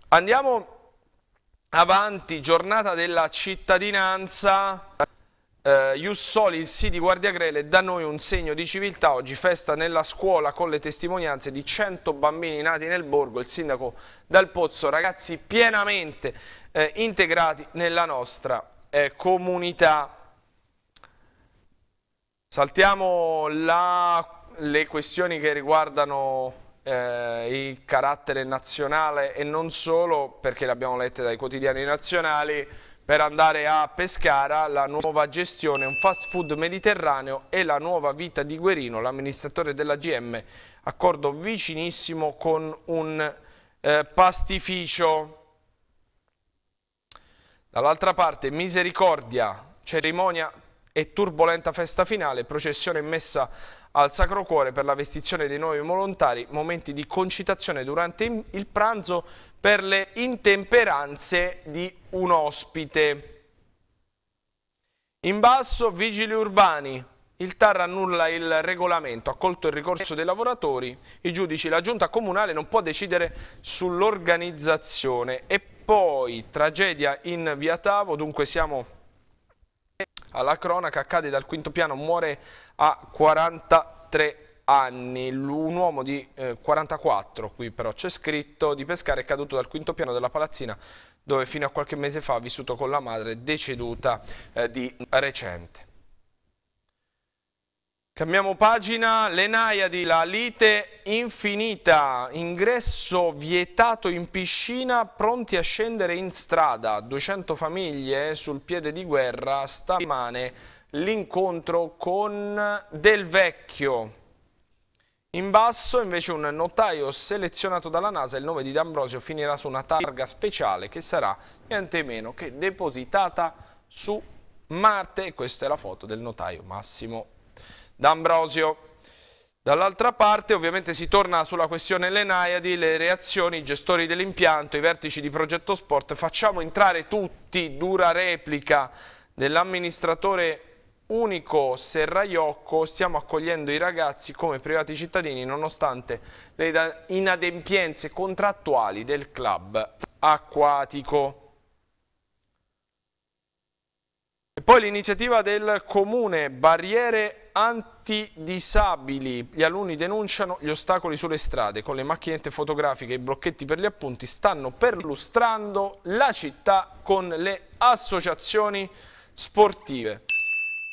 Andiamo avanti, giornata della cittadinanza, eh, Iussoli, Jussoli, il sì di Guardia Grele, da noi un segno di civiltà, oggi festa nella scuola con le testimonianze di 100 bambini nati nel borgo, il sindaco Dal Pozzo, ragazzi pienamente eh, integrati nella nostra eh, comunità. Saltiamo la, le questioni che riguardano eh, il carattere nazionale e non solo, perché l'abbiamo abbiamo dai quotidiani nazionali, per andare a Pescara, la nuova gestione, un fast food mediterraneo e la nuova vita di Guerino, l'amministratore della GM, accordo vicinissimo con un eh, pastificio. Dall'altra parte Misericordia, cerimonia e turbolenta festa finale, processione messa al Sacro Cuore per la vestizione dei nuovi volontari, momenti di concitazione durante il pranzo per le intemperanze di un ospite. In basso, vigili urbani. Il TAR annulla il regolamento, accolto il ricorso dei lavoratori, i giudici, la giunta comunale non può decidere sull'organizzazione. E poi tragedia in Via Tavo, dunque siamo alla cronaca, cade dal quinto piano, muore a 43 anni un uomo di eh, 44, qui però c'è scritto, di Pescara è caduto dal quinto piano della palazzina dove fino a qualche mese fa ha vissuto con la madre deceduta eh, di recente. Cambiamo pagina, le Naiadi, la lite infinita, ingresso vietato in piscina, pronti a scendere in strada, 200 famiglie sul piede di guerra, stamane l'incontro con Del Vecchio. In basso invece un notaio selezionato dalla NASA, il nome di D'Ambrosio finirà su una targa speciale che sarà niente meno che depositata su Marte e questa è la foto del notaio Massimo D'Ambrosio. Dall'altra parte ovviamente si torna sulla questione Naiadi, le reazioni, i gestori dell'impianto, i vertici di Progetto Sport, facciamo entrare tutti, dura replica dell'amministratore unico Serraiocco, stiamo accogliendo i ragazzi come privati cittadini nonostante le inadempienze contrattuali del club acquatico. E poi l'iniziativa del comune, barriere antidisabili, gli alunni denunciano gli ostacoli sulle strade, con le macchinette fotografiche e i blocchetti per gli appunti stanno perlustrando la città con le associazioni sportive.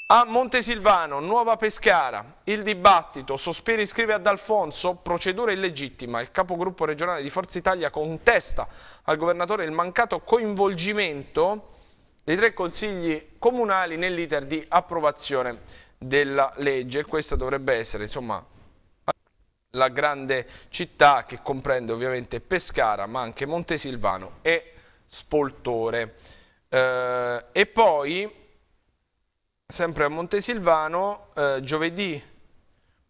A Montesilvano, Nuova Pescara, il dibattito, Sospiri scrive ad Alfonso, procedura illegittima, il capogruppo regionale di Forza Italia contesta al governatore il mancato coinvolgimento dei tre consigli comunali nell'iter di approvazione della legge. Questa dovrebbe essere insomma, la grande città che comprende ovviamente Pescara, ma anche Montesilvano e Spoltore. Eh, e poi, sempre a Montesilvano, eh, giovedì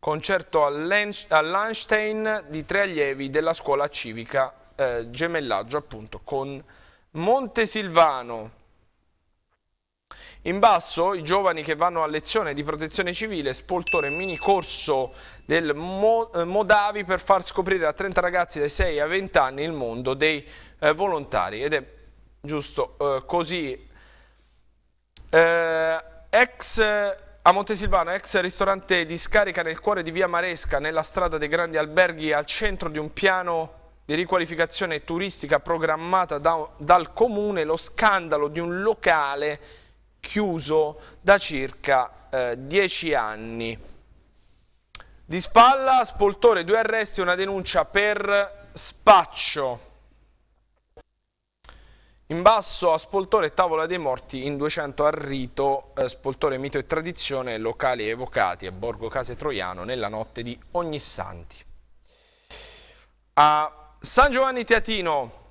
concerto all'Einstein di tre allievi della scuola civica eh, gemellaggio appunto con Montesilvano. In basso i giovani che vanno a lezione di protezione civile, spoltore mini corso del Mo eh, Modavi per far scoprire a 30 ragazzi dai 6 ai 20 anni il mondo dei eh, volontari. Ed è giusto eh, così. Eh, ex a Montesilvano, ex ristorante di scarica nel cuore di Via Maresca, nella strada dei grandi alberghi, al centro di un piano di riqualificazione turistica programmata da, dal comune, lo scandalo di un locale chiuso da circa eh, 10 anni. Di spalla, Spoltore, due arresti e una denuncia per spaccio. In basso a Spoltore, Tavola dei Morti, in 200 a Rito, eh, Spoltore, Mito e Tradizione, locali evocati a Borgo Case Troiano nella notte di Ogni Santi. A San Giovanni Teatino,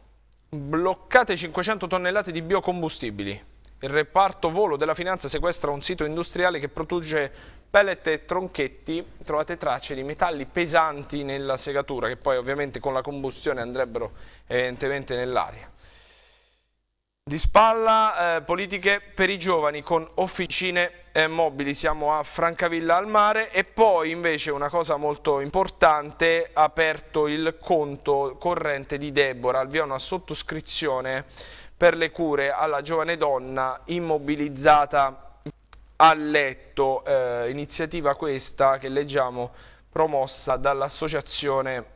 bloccate 500 tonnellate di biocombustibili. Il reparto volo della finanza sequestra un sito industriale che produce pellet e tronchetti. Trovate tracce di metalli pesanti nella segatura che poi ovviamente con la combustione andrebbero evidentemente nell'aria. Di spalla eh, politiche per i giovani con officine eh, mobili, siamo a Francavilla al mare e poi invece una cosa molto importante, ha aperto il conto corrente di Deborah, al via una sottoscrizione per le cure alla giovane donna immobilizzata a letto, eh, iniziativa questa che leggiamo promossa dall'associazione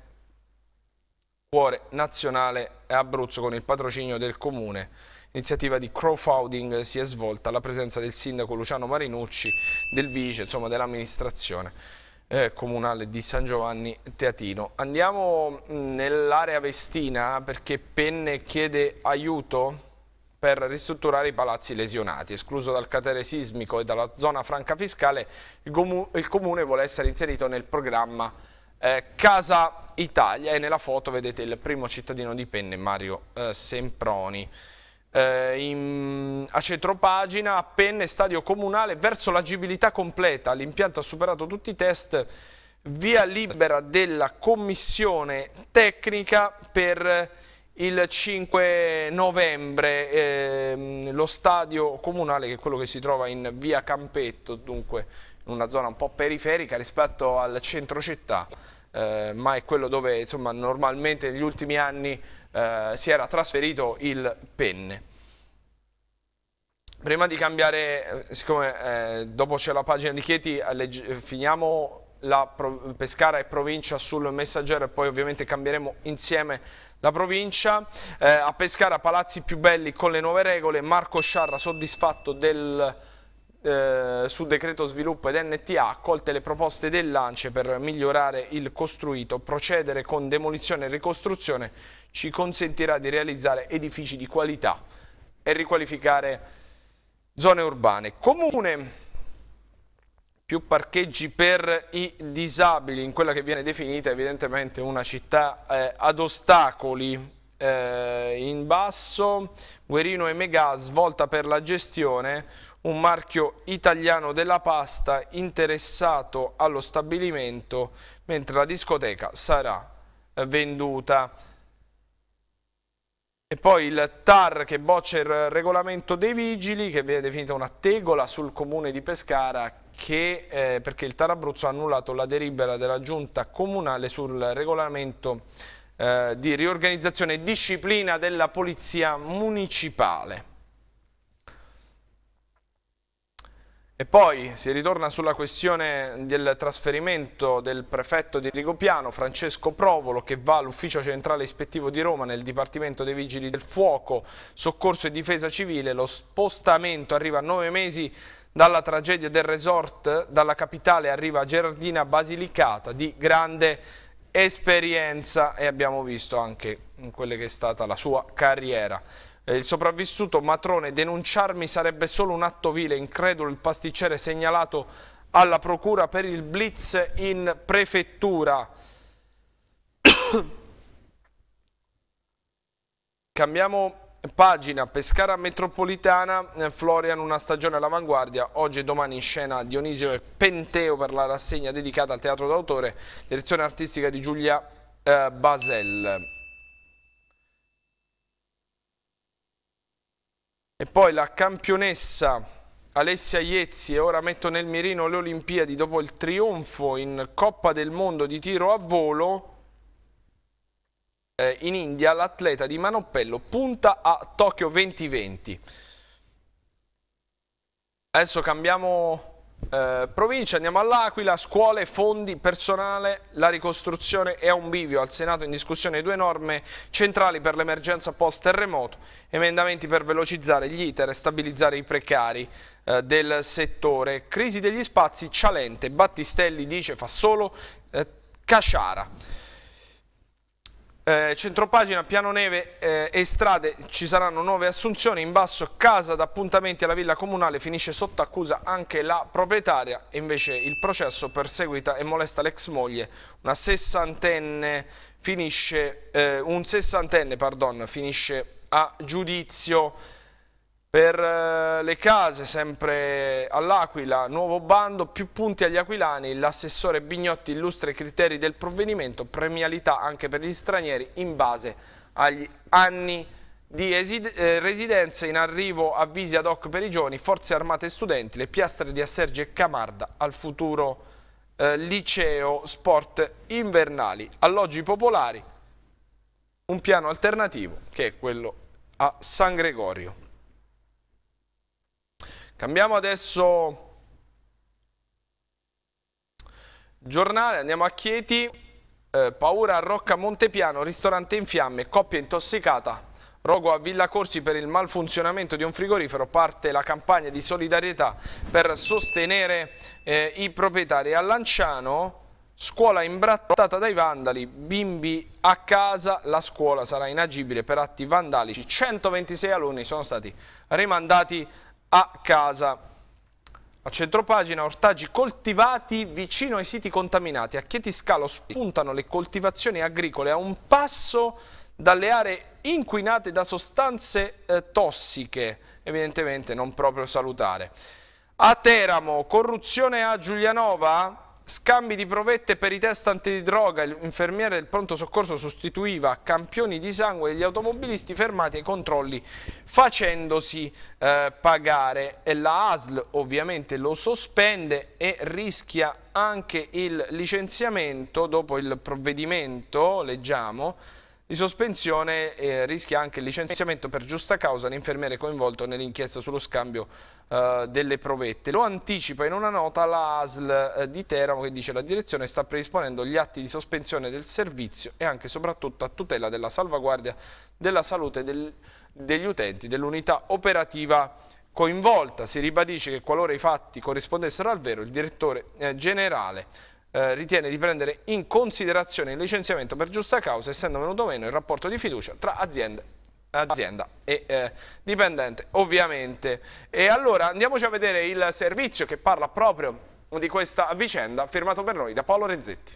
Cuore Nazionale Abruzzo con il patrocinio del Comune. Iniziativa di crowdfunding si è svolta alla presenza del sindaco Luciano Marinucci, del vice, insomma dell'amministrazione eh, comunale di San Giovanni Teatino. Andiamo mm, nell'area Vestina perché Penne chiede aiuto per ristrutturare i palazzi lesionati. Escluso dal catere sismico e dalla zona franca fiscale, il, comu il comune vuole essere inserito nel programma eh, Casa Italia e nella foto vedete il primo cittadino di Penne, Mario eh, Semproni eh, in, a Centropagina, a Penne, stadio comunale, verso l'agibilità completa. L'impianto ha superato tutti i test, via libera della commissione tecnica per il 5 novembre eh, lo stadio comunale che è quello che si trova in via Campetto dunque in una zona un po' periferica rispetto al centro città eh, ma è quello dove insomma, normalmente negli ultimi anni eh, si era trasferito il penne. Prima di cambiare, eh, siccome eh, dopo c'è la pagina di Chieti, finiamo la Pescara e provincia sul messaggero e poi ovviamente cambieremo insieme la provincia. Eh, a Pescara palazzi più belli con le nuove regole, Marco Sciarra soddisfatto del eh, su decreto sviluppo ed NTA accolte le proposte del dell'ANCE per migliorare il costruito, procedere con demolizione e ricostruzione ci consentirà di realizzare edifici di qualità e riqualificare zone urbane. Comune più parcheggi per i disabili in quella che viene definita evidentemente una città eh, ad ostacoli eh, in basso Guerino e Megà svolta per la gestione un marchio italiano della pasta interessato allo stabilimento, mentre la discoteca sarà eh, venduta. E poi il TAR che boccia il regolamento dei vigili, che viene definita una tegola sul comune di Pescara, che, eh, perché il TAR Abruzzo ha annullato la delibera della giunta comunale sul regolamento eh, di riorganizzazione e disciplina della polizia municipale. E poi si ritorna sulla questione del trasferimento del prefetto di Rigopiano, Francesco Provolo, che va all'ufficio centrale ispettivo di Roma nel Dipartimento dei Vigili del Fuoco, Soccorso e Difesa Civile. Lo spostamento arriva a nove mesi dalla tragedia del resort, dalla capitale arriva Gerardina Basilicata di grande esperienza e abbiamo visto anche quella che è stata la sua carriera. Eh, il sopravvissuto matrone denunciarmi sarebbe solo un atto vile, incredulo il pasticcere segnalato alla procura per il blitz in prefettura. Cambiamo pagina, Pescara metropolitana, eh, Florian una stagione all'avanguardia, oggi e domani in scena Dionisio e Penteo per la rassegna dedicata al teatro d'autore, direzione artistica di Giulia eh, Basel. E poi la campionessa Alessia Iezzi e ora metto nel mirino le Olimpiadi dopo il trionfo in Coppa del Mondo di tiro a volo. Eh, in India l'atleta di Manoppello punta a Tokyo 2020. Adesso cambiamo eh, provincia, andiamo all'Aquila, scuole, fondi, personale, la ricostruzione è a un bivio, al Senato in discussione due norme centrali per l'emergenza post-terremoto, emendamenti per velocizzare gli iter e stabilizzare i precari eh, del settore. Crisi degli spazi, Cialente, Battistelli dice fa solo eh, Casciara. Eh, centropagina, piano neve eh, e strade ci saranno nuove assunzioni, in basso casa d'appuntamenti alla villa comunale finisce sotto accusa anche la proprietaria e invece il processo perseguita e molesta l'ex moglie, una sessantenne finisce, eh, un sessantenne pardon, finisce a giudizio per eh, le case, sempre all'Aquila, nuovo bando, più punti agli aquilani, l'assessore Bignotti illustra i criteri del provvedimento, premialità anche per gli stranieri in base agli anni di eh, residenza, in arrivo avvisi ad hoc per i giovani, forze armate e studenti, le piastre di Assergi e Camarda al futuro eh, liceo sport invernali, alloggi popolari, un piano alternativo che è quello a San Gregorio. Cambiamo adesso giornale, andiamo a Chieti, eh, paura a Rocca Montepiano, ristorante in fiamme, coppia intossicata, rogo a Villa Corsi per il malfunzionamento di un frigorifero, parte la campagna di solidarietà per sostenere eh, i proprietari. A Lanciano, scuola imbrattata dai vandali, bimbi a casa, la scuola sarà inagibile per atti vandalici, 126 alunni sono stati rimandati a casa. A centropagina, ortaggi coltivati vicino ai siti contaminati. A Chieti Scalo spuntano le coltivazioni agricole a un passo dalle aree inquinate da sostanze eh, tossiche, evidentemente non proprio salutare. A Teramo, corruzione a Giulianova? Scambi di provette per i test antidroga, l'infermiere del pronto soccorso sostituiva campioni di sangue degli automobilisti fermati ai controlli facendosi eh, pagare e la ASL ovviamente lo sospende e rischia anche il licenziamento dopo il provvedimento, leggiamo, di sospensione eh, rischia anche il licenziamento per giusta causa l'infermiere coinvolto nell'inchiesta sullo scambio eh, delle provette. Lo anticipa in una nota la ASL eh, di Teramo che dice la direzione sta predisponendo gli atti di sospensione del servizio e anche soprattutto a tutela della salvaguardia della salute del, degli utenti dell'unità operativa coinvolta. Si ribadisce che qualora i fatti corrispondessero al vero il direttore eh, generale eh, ritiene di prendere in considerazione il licenziamento per giusta causa, essendo venuto meno il rapporto di fiducia tra aziende azienda e eh, dipendente ovviamente e allora andiamoci a vedere il servizio che parla proprio di questa vicenda firmato per noi da Paolo Renzetti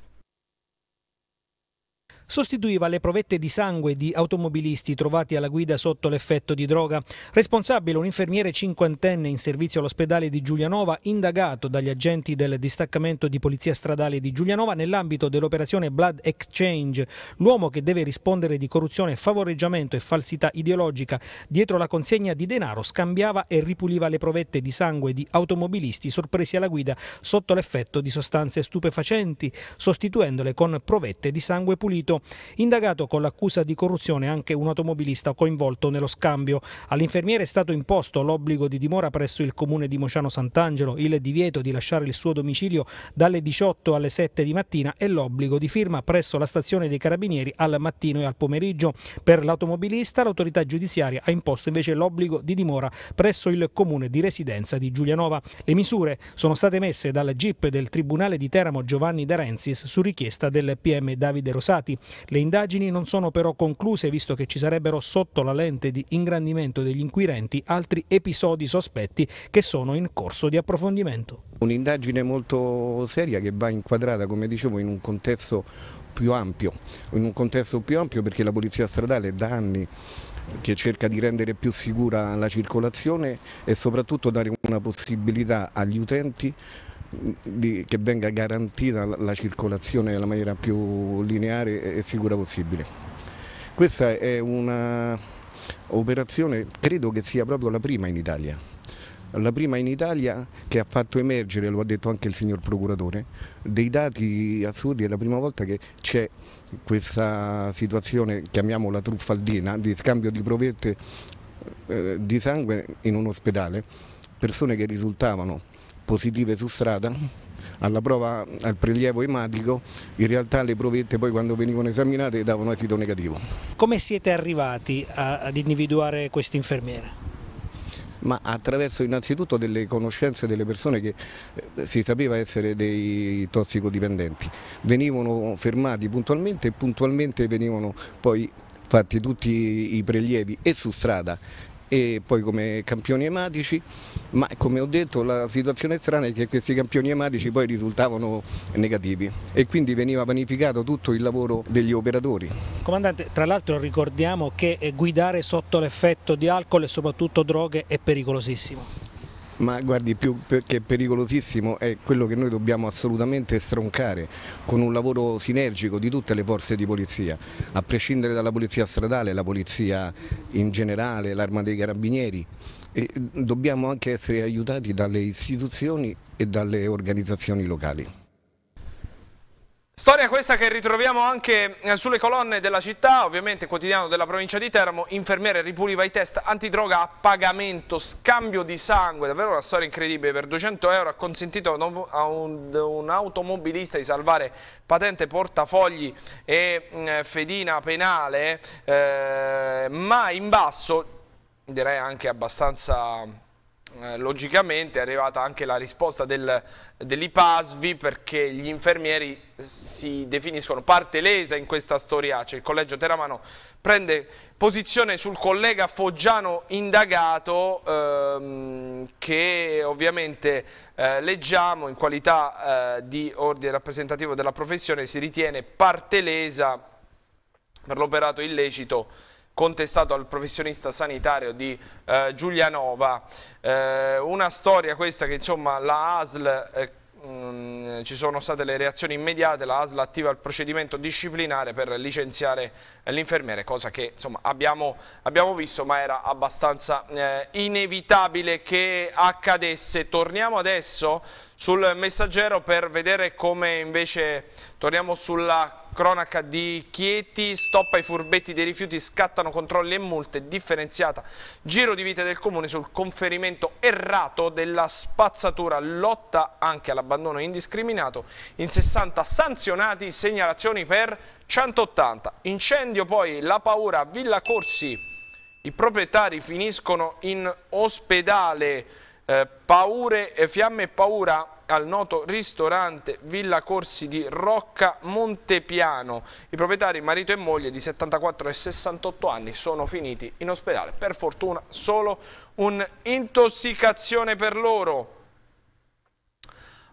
sostituiva le provette di sangue di automobilisti trovati alla guida sotto l'effetto di droga. Responsabile un infermiere cinquantenne in servizio all'ospedale di Giulianova, indagato dagli agenti del distaccamento di polizia stradale di Giulianova nell'ambito dell'operazione Blood Exchange, l'uomo che deve rispondere di corruzione, favoreggiamento e falsità ideologica dietro la consegna di denaro scambiava e ripuliva le provette di sangue di automobilisti sorpresi alla guida sotto l'effetto di sostanze stupefacenti, sostituendole con provette di sangue pulito. Indagato con l'accusa di corruzione anche un automobilista coinvolto nello scambio. All'infermiere è stato imposto l'obbligo di dimora presso il comune di Mociano Sant'Angelo, il divieto di lasciare il suo domicilio dalle 18 alle 7 di mattina e l'obbligo di firma presso la stazione dei Carabinieri al mattino e al pomeriggio. Per l'automobilista l'autorità giudiziaria ha imposto invece l'obbligo di dimora presso il comune di residenza di Giulianova. Le misure sono state messe dal GIP del Tribunale di Teramo Giovanni D'Arenzis su richiesta del PM Davide Rosati. Le indagini non sono però concluse visto che ci sarebbero sotto la lente di ingrandimento degli inquirenti altri episodi sospetti che sono in corso di approfondimento. Un'indagine molto seria che va inquadrata, come dicevo, in un contesto più ampio, in un contesto più ampio perché la Polizia Stradale da anni che cerca di rendere più sicura la circolazione e soprattutto dare una possibilità agli utenti di, che venga garantita la, la circolazione nella maniera più lineare e, sicura possibile. Questa è un'operazione, credo che sia proprio la prima in Italia, la prima in Italia che ha fatto emergere, lo ha detto anche il signor procuratore, dei dati assurdi, è la prima volta che c'è questa situazione, chiamiamola truffaldina, di scambio di provette eh, di sangue in un ospedale, persone che risultavano positive su strada, alla prova, al prelievo ematico, in realtà le provette poi quando venivano esaminate davano esito negativo. Come siete arrivati a, ad individuare questa infermiera? ma attraverso innanzitutto delle conoscenze delle persone che eh, si sapeva essere dei tossicodipendenti. Venivano fermati puntualmente e puntualmente venivano poi fatti tutti i prelievi e su strada e poi come campioni ematici, ma come ho detto la situazione strana è che questi campioni ematici poi risultavano negativi e quindi veniva vanificato tutto il lavoro degli operatori. Comandante, tra l'altro ricordiamo che eh, guidare sotto l'effetto di alcol e soprattutto droghe è pericolosissimo ma guardi più che pericolosissimo è quello che noi dobbiamo assolutamente stroncare con un lavoro sinergico di tutte le forze di polizia, a prescindere dalla polizia stradale, la polizia in generale, l'arma dei carabinieri. E dobbiamo anche essere aiutati dalle istituzioni e dalle organizzazioni locali. Storia questa che ritroviamo anche eh, sulle colonne della città, ovviamente quotidiano della provincia di Teramo, infermiere ripuliva i test antidroga a pagamento, scambio di sangue, davvero una storia incredibile, per 200 euro ha consentito a un, un automobilista di salvare patente, portafogli e mm, fedina penale, eh, ma in basso, direi anche abbastanza eh, logicamente è arrivata anche la risposta del, dell'IPASVI perché gli infermieri si definiscono parte lesa in questa storiaccia. Il collegio Teramano prende posizione sul collega Foggiano indagato ehm, che ovviamente eh, leggiamo in qualità eh, di ordine rappresentativo della professione si ritiene parte lesa per l'operato illecito contestato al professionista sanitario di eh, Giulianova. Eh, una storia questa che insomma la ASL eh, Mm, ci sono state le reazioni immediate, la ASL attiva il procedimento disciplinare per licenziare eh, l'infermiere, cosa che insomma, abbiamo, abbiamo, visto ma era abbastanza eh, inevitabile che accadesse. Torniamo adesso sul messaggero per vedere come invece torniamo sulla cronaca di Chieti, stop ai furbetti dei rifiuti, scattano controlli e multe, differenziata giro di vite del comune sul conferimento errato della spazzatura, lotta anche all'abbandono indiscriminato, in 60 sanzionati, segnalazioni per 180. Incendio poi, la paura, a Villa Corsi, i proprietari finiscono in ospedale, eh, paure, eh, fiamme e paura al noto ristorante Villa Corsi di Rocca Montepiano. I proprietari, marito e moglie di 74 e 68 anni, sono finiti in ospedale. Per fortuna solo un'intossicazione per loro.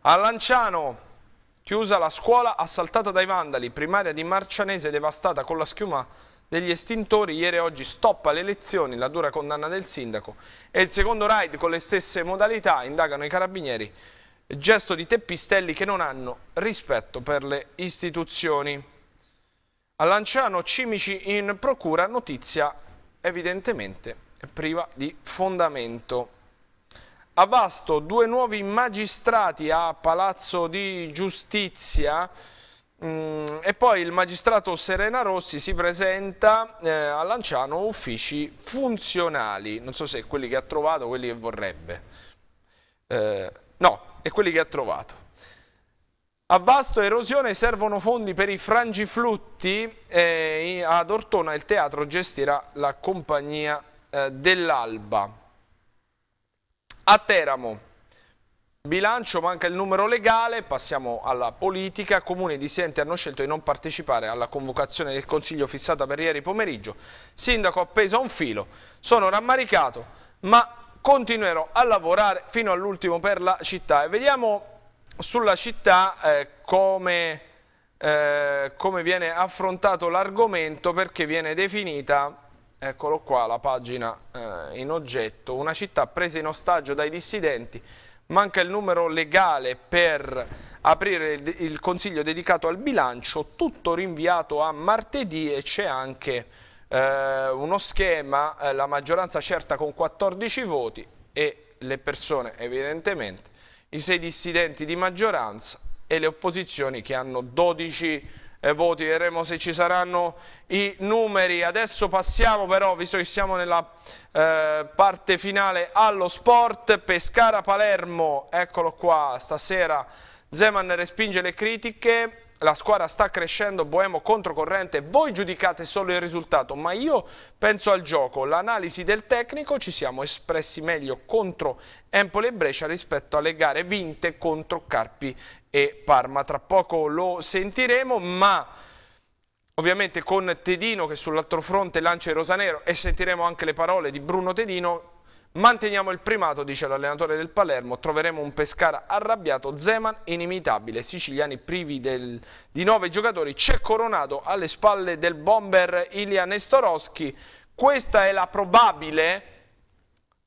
A Lanciano, chiusa la scuola assaltata dai vandali, primaria di Marcianese devastata con la schiuma degli estintori, ieri e oggi stoppa le elezioni, la dura condanna del sindaco e il secondo raid con le stesse modalità, indagano i carabinieri, gesto di teppistelli che non hanno rispetto per le istituzioni. A Lanciano Cimici in procura, notizia evidentemente priva di fondamento. A Vasto due nuovi magistrati a Palazzo di Giustizia, Mm, e poi il magistrato Serena Rossi si presenta eh, a Lanciano uffici funzionali, non so se è quelli che ha trovato o quelli che vorrebbe. Eh, no, è quelli che ha trovato. A vasto erosione servono fondi per i frangiflutti, eh, ad Ortona il teatro gestirà la compagnia eh, dell'Alba. A Teramo Bilancio manca il numero legale, passiamo alla politica. Comuni di Siente hanno scelto di non partecipare alla convocazione del Consiglio fissata per ieri pomeriggio. Sindaco appeso a un filo. Sono rammaricato, ma continuerò a lavorare fino all'ultimo per la città. E vediamo sulla città eh, come, eh, come, viene affrontato l'argomento perché viene definita eccolo qua la pagina eh, in oggetto, una città presa in ostaggio dai dissidenti manca il numero legale per aprire il consiglio dedicato al bilancio, tutto rinviato a martedì e c'è anche eh, uno schema, eh, la maggioranza certa con 14 voti e le persone evidentemente, i sei dissidenti di maggioranza e le opposizioni che hanno 12 voti voti, vedremo se ci saranno i numeri. Adesso passiamo però, visto che siamo nella eh, parte finale, allo sport. Pescara-Palermo, eccolo qua, stasera Zeman respinge le critiche. La squadra sta crescendo, Boemo controcorrente, voi giudicate solo il risultato, ma io penso al gioco, l'analisi del tecnico, ci siamo espressi meglio contro Empoli e Brescia rispetto alle gare vinte contro Carpi e Parma. Tra poco lo sentiremo, ma ovviamente con Tedino che sull'altro fronte lancia il Rosanero e sentiremo anche le parole di Bruno Tedino. Manteniamo il primato, dice l'allenatore del Palermo, troveremo un Pescara arrabbiato, Zeman inimitabile, siciliani privi del, di nove giocatori, c'è Coronato alle spalle del bomber Ilya Nestorowski. Questa è la probabile,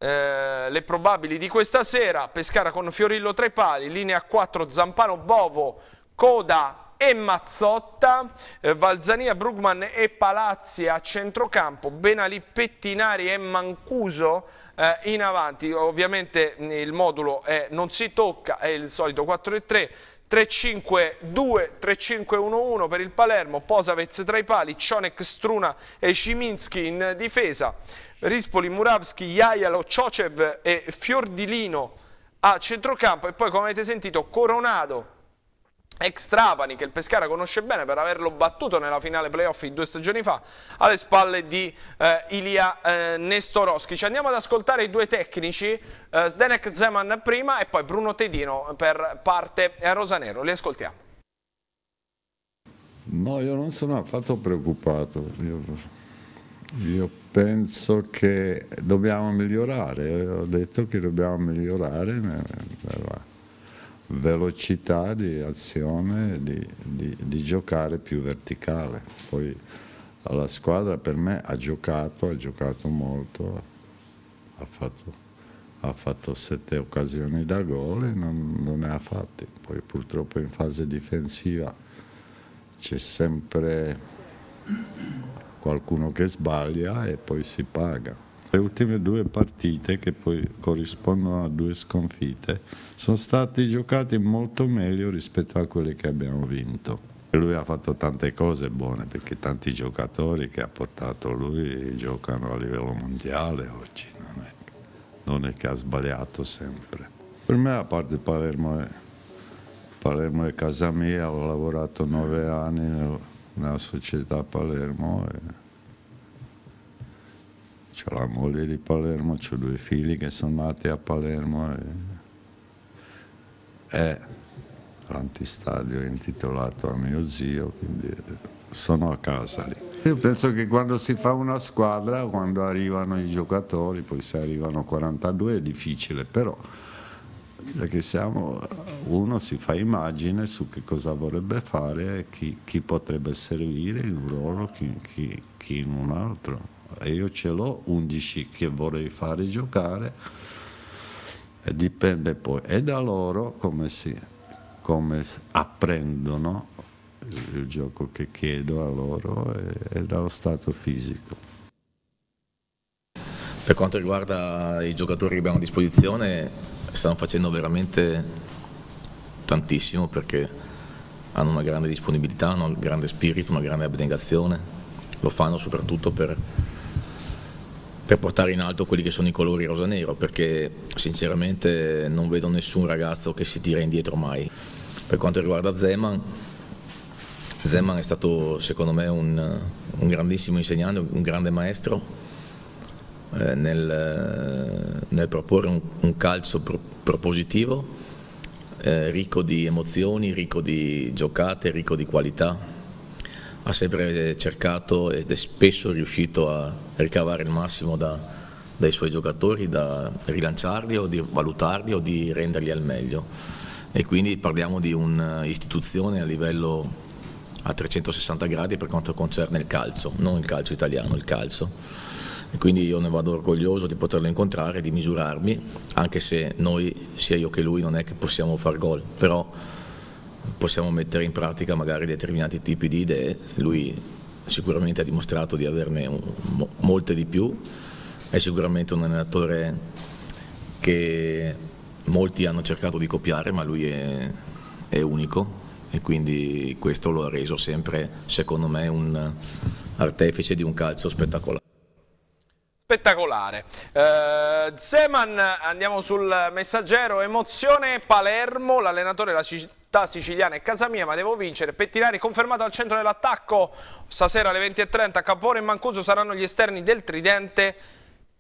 eh, le probabili di questa sera, Pescara con Fiorillo tra i pali, linea 4 Zampano Bovo, Coda e Mazzotta, eh, Valzania, Brugman e Palazzi a centrocampo, Benali, Pettinari e Mancuso eh, in avanti. Ovviamente mm, il modulo è, non si tocca, è il solito 4-3. 3-5-2, 3-5-1-1 per il Palermo, Posavez tra i pali, Cionek, Struna e Ciminski in difesa. Rispoli, Muravski, Jajalo, Ciocev e Fiordilino a centrocampo e poi come avete sentito Coronado ex Trapani che il Pescara conosce bene per averlo battuto nella finale playoff di due stagioni fa alle spalle di eh, Ilia eh, Nestoroschi. Ci andiamo ad ascoltare i due tecnici, eh, Zdenek Zeman prima e poi Bruno Tedino per parte a eh, rosanero. Li ascoltiamo. No, io non sono affatto preoccupato. Io, io penso che dobbiamo migliorare, ho detto che dobbiamo migliorare nella velocità di azione, di, di, di giocare più verticale. Poi la squadra per me ha giocato, ha giocato molto, ha fatto, ha fatto sette occasioni da gol e non, non ne ha fatte. Poi purtroppo in fase difensiva c'è sempre qualcuno che sbaglia e poi si paga. Le ultime due partite, che poi corrispondono a due sconfitte, sono state giocate molto meglio rispetto a quelle che abbiamo vinto. lui ha fatto tante cose buone perché tanti giocatori che ha portato lui giocano a livello mondiale oggi, non è, non è che ha sbagliato sempre. Per me a parte Palermo è, Palermo è casa mia, ho lavorato nove anni, nella società a Palermo. C'è la moglie di Palermo, ho due figli che sono nati a Palermo. E, l'antistadio è intitolato a mio zio, quindi sono a casa lì. Io penso che quando si fa una squadra, quando arrivano i giocatori, poi se arrivano 42 è difficile, però perché siamo, uno si fa immagine su che cosa vorrebbe fare, chi, chi potrebbe servire in un ruolo, chi, chi, chi in un altro. E io ce l'ho 11 che vorrei fare giocare, e dipende poi e da loro come, si, come apprendono il, gioco che chiedo a loro e, e dallo stato fisico. Per quanto riguarda i giocatori che abbiamo a disposizione, stanno facendo veramente tantissimo perché hanno una grande disponibilità, hanno un grande spirito, una grande abnegazione, lo fanno soprattutto per, per portare in alto quelli che sono i colori rosa-nero perché sinceramente non vedo nessun ragazzo che si tira indietro mai. Per quanto riguarda Zeman, Zeman è stato secondo me un, un grandissimo insegnante, un grande maestro eh, nel, eh, nel, proporre un, un calcio pro, propositivo, eh, ricco di emozioni, ricco di giocate, ricco di qualità. Ha sempre cercato ed è spesso riuscito a ricavare il massimo da, dai suoi giocatori, da rilanciarli o di valutarli o di renderli al meglio. E quindi parliamo di un'istituzione a livello a 360 gradi per quanto concerne il calcio, non il calcio italiano, il calcio e quindi io ne vado orgoglioso di poterlo incontrare, di misurarmi, anche se noi, sia io che lui, non è che possiamo far gol, però possiamo mettere in pratica magari determinati tipi di idee, lui sicuramente ha dimostrato di averne molte di più, è sicuramente un allenatore che molti hanno cercato di copiare, ma lui è, è unico, e quindi questo lo ha reso sempre, secondo me, un artefice di un calcio spettacolare spettacolare. Eh, Zeman, andiamo sul messaggero, emozione Palermo, l'allenatore della città siciliana è casa mia ma devo vincere, Pettinari confermato al centro dell'attacco, stasera alle 20.30 Capone e Mancuso saranno gli esterni del Tridente,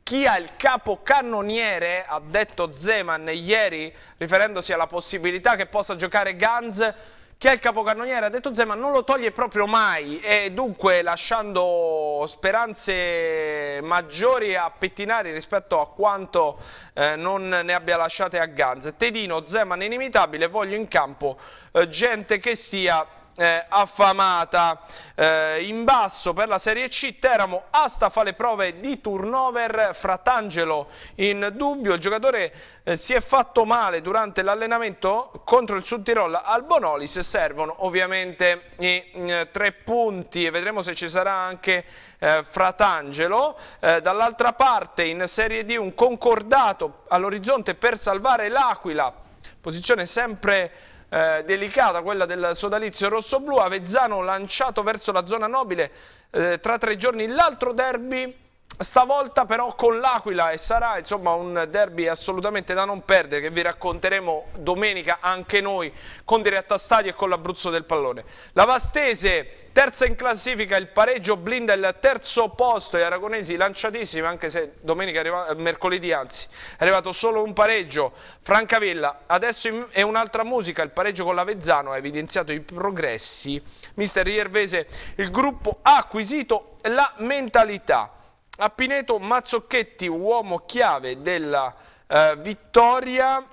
chi ha il capocannoniere, ha detto Zeman ieri riferendosi alla possibilità che possa giocare Ganz, chi è il capocannoniere, ha detto Zeman, non lo toglie proprio mai e dunque lasciando speranze maggiori a pettinari rispetto a quanto eh, non ne abbia lasciate a Ganz. Tedino, Zeman inimitabile, voglio in campo eh, gente che sia eh, affamata. Eh, in basso per la Serie C Teramo Asta fa le prove di turnover, Fratangelo in dubbio, il giocatore eh, si è fatto male durante l'allenamento contro il Sud Tirol al Bonoli, servono ovviamente i mm, tre punti e vedremo se ci sarà anche eh, Fratangelo. Eh, dall'altra parte in Serie D un concordato all'orizzonte per salvare l'Aquila, posizione sempre eh, delicata, quella del sodalizio rosso-blu, Avezzano lanciato verso la zona nobile eh, tra tre giorni l'altro derby Stavolta però con l'Aquila e sarà insomma, un derby assolutamente da non perdere che vi racconteremo domenica anche noi con diretta stadi e con l'Abruzzo del pallone. La Vastese terza in classifica, il pareggio blinda il terzo posto gli Aragonesi lanciatissimi anche se domenica arriva, eh, mercoledì anzi è arrivato solo un pareggio. Francavilla adesso è un'altra musica, il pareggio con l'Avezzano ha evidenziato i progressi. Mister Iervese il gruppo ha acquisito la mentalità. A Pineto Mazzocchetti, uomo chiave della eh, vittoria.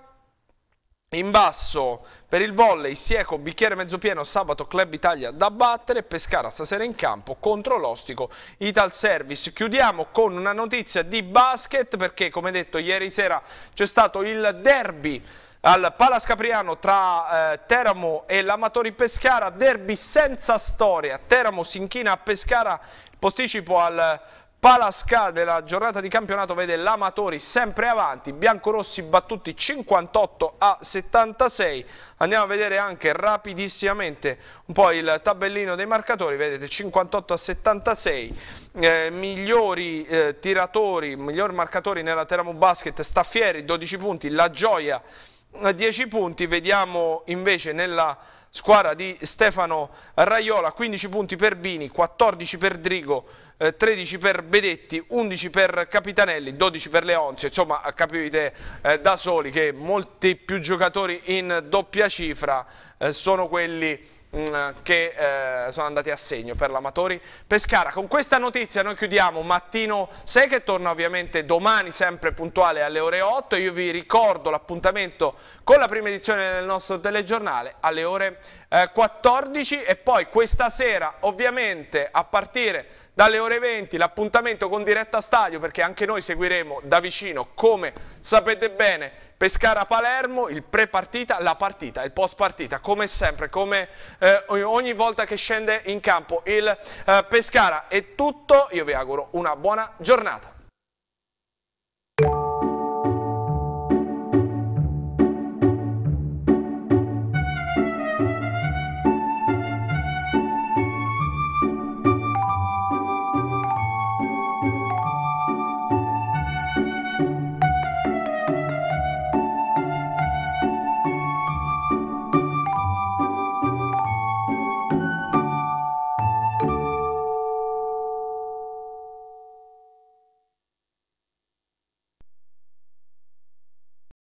In basso per il volley, Sieco, bicchiere mezzo pieno, sabato Club Italia da battere, Pescara stasera in campo contro l'Ostico Ital Service. Chiudiamo con una notizia di basket perché come detto ieri sera c'è stato il derby al Palas Capriano tra eh, Teramo e l'Amatori Pescara, derby senza storia, Teramo si inchina a Pescara, posticipo al Palasca della giornata di campionato vede l'Amatori sempre avanti, biancorossi battuti 58 a 76. Andiamo a vedere anche rapidissimamente un po' il tabellino dei marcatori, vedete 58 a 76. Eh, migliori eh, tiratori, migliori marcatori nella Teramo Basket, Staffieri 12 punti, La Gioia 10 punti. Vediamo invece nella squadra di Stefano Raiola, 15 punti per Bini, 14 per Drigo, 13 eh, per Bedetti, 11 per Capitanelli, 12 per Leonzio, insomma capite eh, da soli che molti più giocatori in doppia cifra eh, sono quelli Mm, che eh, sono andati a segno per l'Amatori Pescara. Con questa notizia noi chiudiamo Mattino 6 che torna ovviamente domani sempre puntuale alle ore 8. Io vi ricordo l'appuntamento con la prima edizione del nostro telegiornale alle ore eh, 14 e poi questa sera ovviamente a partire dalle ore 20 l'appuntamento con Diretta Stadio perché anche noi seguiremo da vicino come sapete bene Pescara-Palermo, il pre-partita, la partita, il post-partita, come sempre, come eh, ogni volta che scende in campo il eh, Pescara. È tutto, io vi auguro una buona giornata.